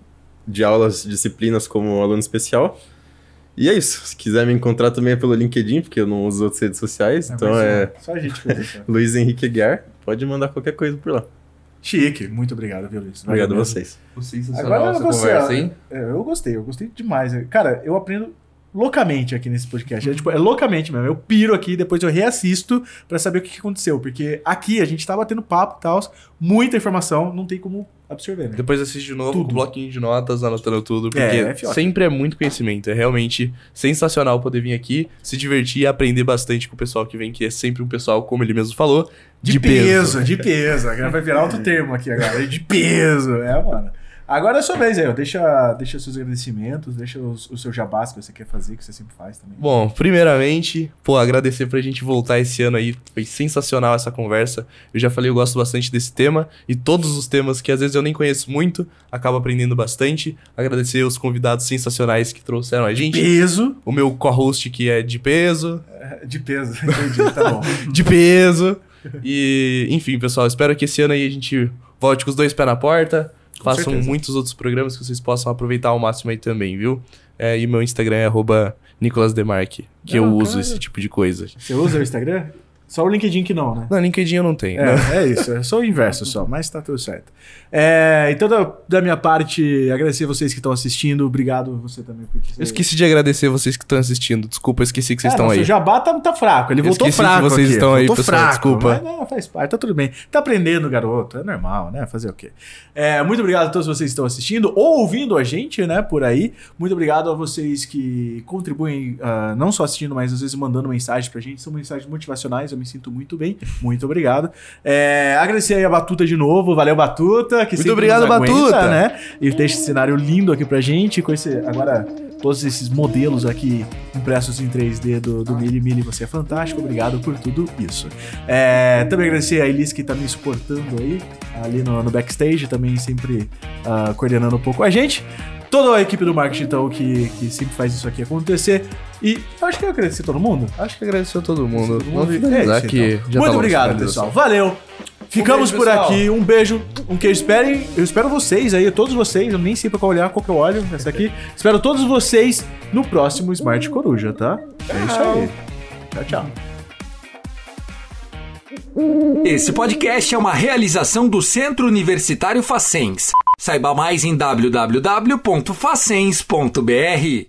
de aulas, disciplinas como aluno especial. E é isso. Se quiser me encontrar também é pelo LinkedIn, porque eu não uso outras redes sociais. É, então é. Só a gente que usa. Né? Luiz Henrique Aguiar. Pode mandar qualquer coisa por lá. Chique, muito obrigado, viu, Luiz? Obrigado a vocês. Agora nossa você, conversa, hein? É, eu gostei, eu gostei demais. Cara, eu aprendo loucamente aqui nesse podcast. É, tipo, é loucamente mesmo. Eu piro aqui, depois eu reassisto para saber o que aconteceu. Porque aqui a gente tá batendo papo e tal, muita informação, não tem como absorver. Né? Depois assiste de novo, tudo. com um bloquinho de notas, anotando tudo, porque é, é sempre é muito conhecimento. É realmente sensacional poder vir aqui, se divertir e aprender bastante com o pessoal que vem, que é sempre um pessoal, como ele mesmo falou, de, de peso. peso. De peso, de peso. Vai virar outro termo aqui agora. De peso, é, mano. Agora é a sua vez, aí, Deixa, deixa seus agradecimentos, deixa os, o seu jabás que você quer fazer, que você sempre faz também. Bom, primeiramente, pô, agradecer pra gente voltar esse ano aí. Foi sensacional essa conversa. Eu já falei, eu gosto bastante desse tema e todos os temas que às vezes eu nem conheço muito, acabo aprendendo bastante. Agradecer os convidados sensacionais que trouxeram a gente. peso. O meu co-host que é de peso. É, de peso, entendi, tá bom. de peso. E, enfim, pessoal, espero que esse ano aí a gente volte com os dois pés na porta com Façam certeza. muitos outros programas que vocês possam aproveitar ao máximo aí também, viu? É, e meu Instagram é Nicolas Demarque, que ah, eu cara. uso esse tipo de coisa. Você usa o Instagram? Só o LinkedIn que não, né? Não, LinkedIn eu não tenho. É, é isso, é só o inverso só, mas tá tudo certo. É, então, da, da, minha parte, agradecer vocês que estão assistindo. Obrigado você também por dizer. Eu esqueci de agradecer vocês que estão assistindo. Desculpa, eu esqueci que vocês é, estão aí. O jabá tá, tá, fraco, ele eu voltou esqueci fraco. Que vocês aqui. estão voltou aí, pessoal, fraco, desculpa. Mas, não, faz parte, tá tudo bem. Tá aprendendo, garoto, é normal, né? Fazer o quê? É, muito obrigado a todos vocês que estão assistindo ou ouvindo a gente, né, por aí. Muito obrigado a vocês que contribuem, uh, não só assistindo, mas às vezes mandando mensagem pra gente. São mensagens motivacionais, eu eu me sinto muito bem. Muito obrigado. É, agradecer aí a Batuta de novo. Valeu, Batuta. Que muito obrigado, aguenta, Batuta. Né? E deixa esse cenário lindo aqui pra gente. Com esse, agora, todos esses modelos aqui impressos em 3D do, do Mili. Mili, você é fantástico. Obrigado por tudo isso. É, também agradecer a Elis que tá me suportando aí, ali no, no backstage, também sempre uh, coordenando um pouco a gente toda a equipe do marketing, então, que, que sempre faz isso aqui acontecer. E acho que eu agradeci todo mundo. Acho que agradeceu todo mundo. Todo mundo. Vamos é aqui. Então. Muito obrigado, pessoal. Valeu. Ficamos um beijo, por pessoal. aqui. Um beijo, um que Esperem, eu espero vocês aí, todos vocês. Eu nem sei pra qual olhar, qual que eu é olho essa aqui. espero todos vocês no próximo Smart Coruja, tá? É isso aí. Tchau, tchau. Esse podcast é uma realização do Centro Universitário Facens. Saiba mais em www.facens.br.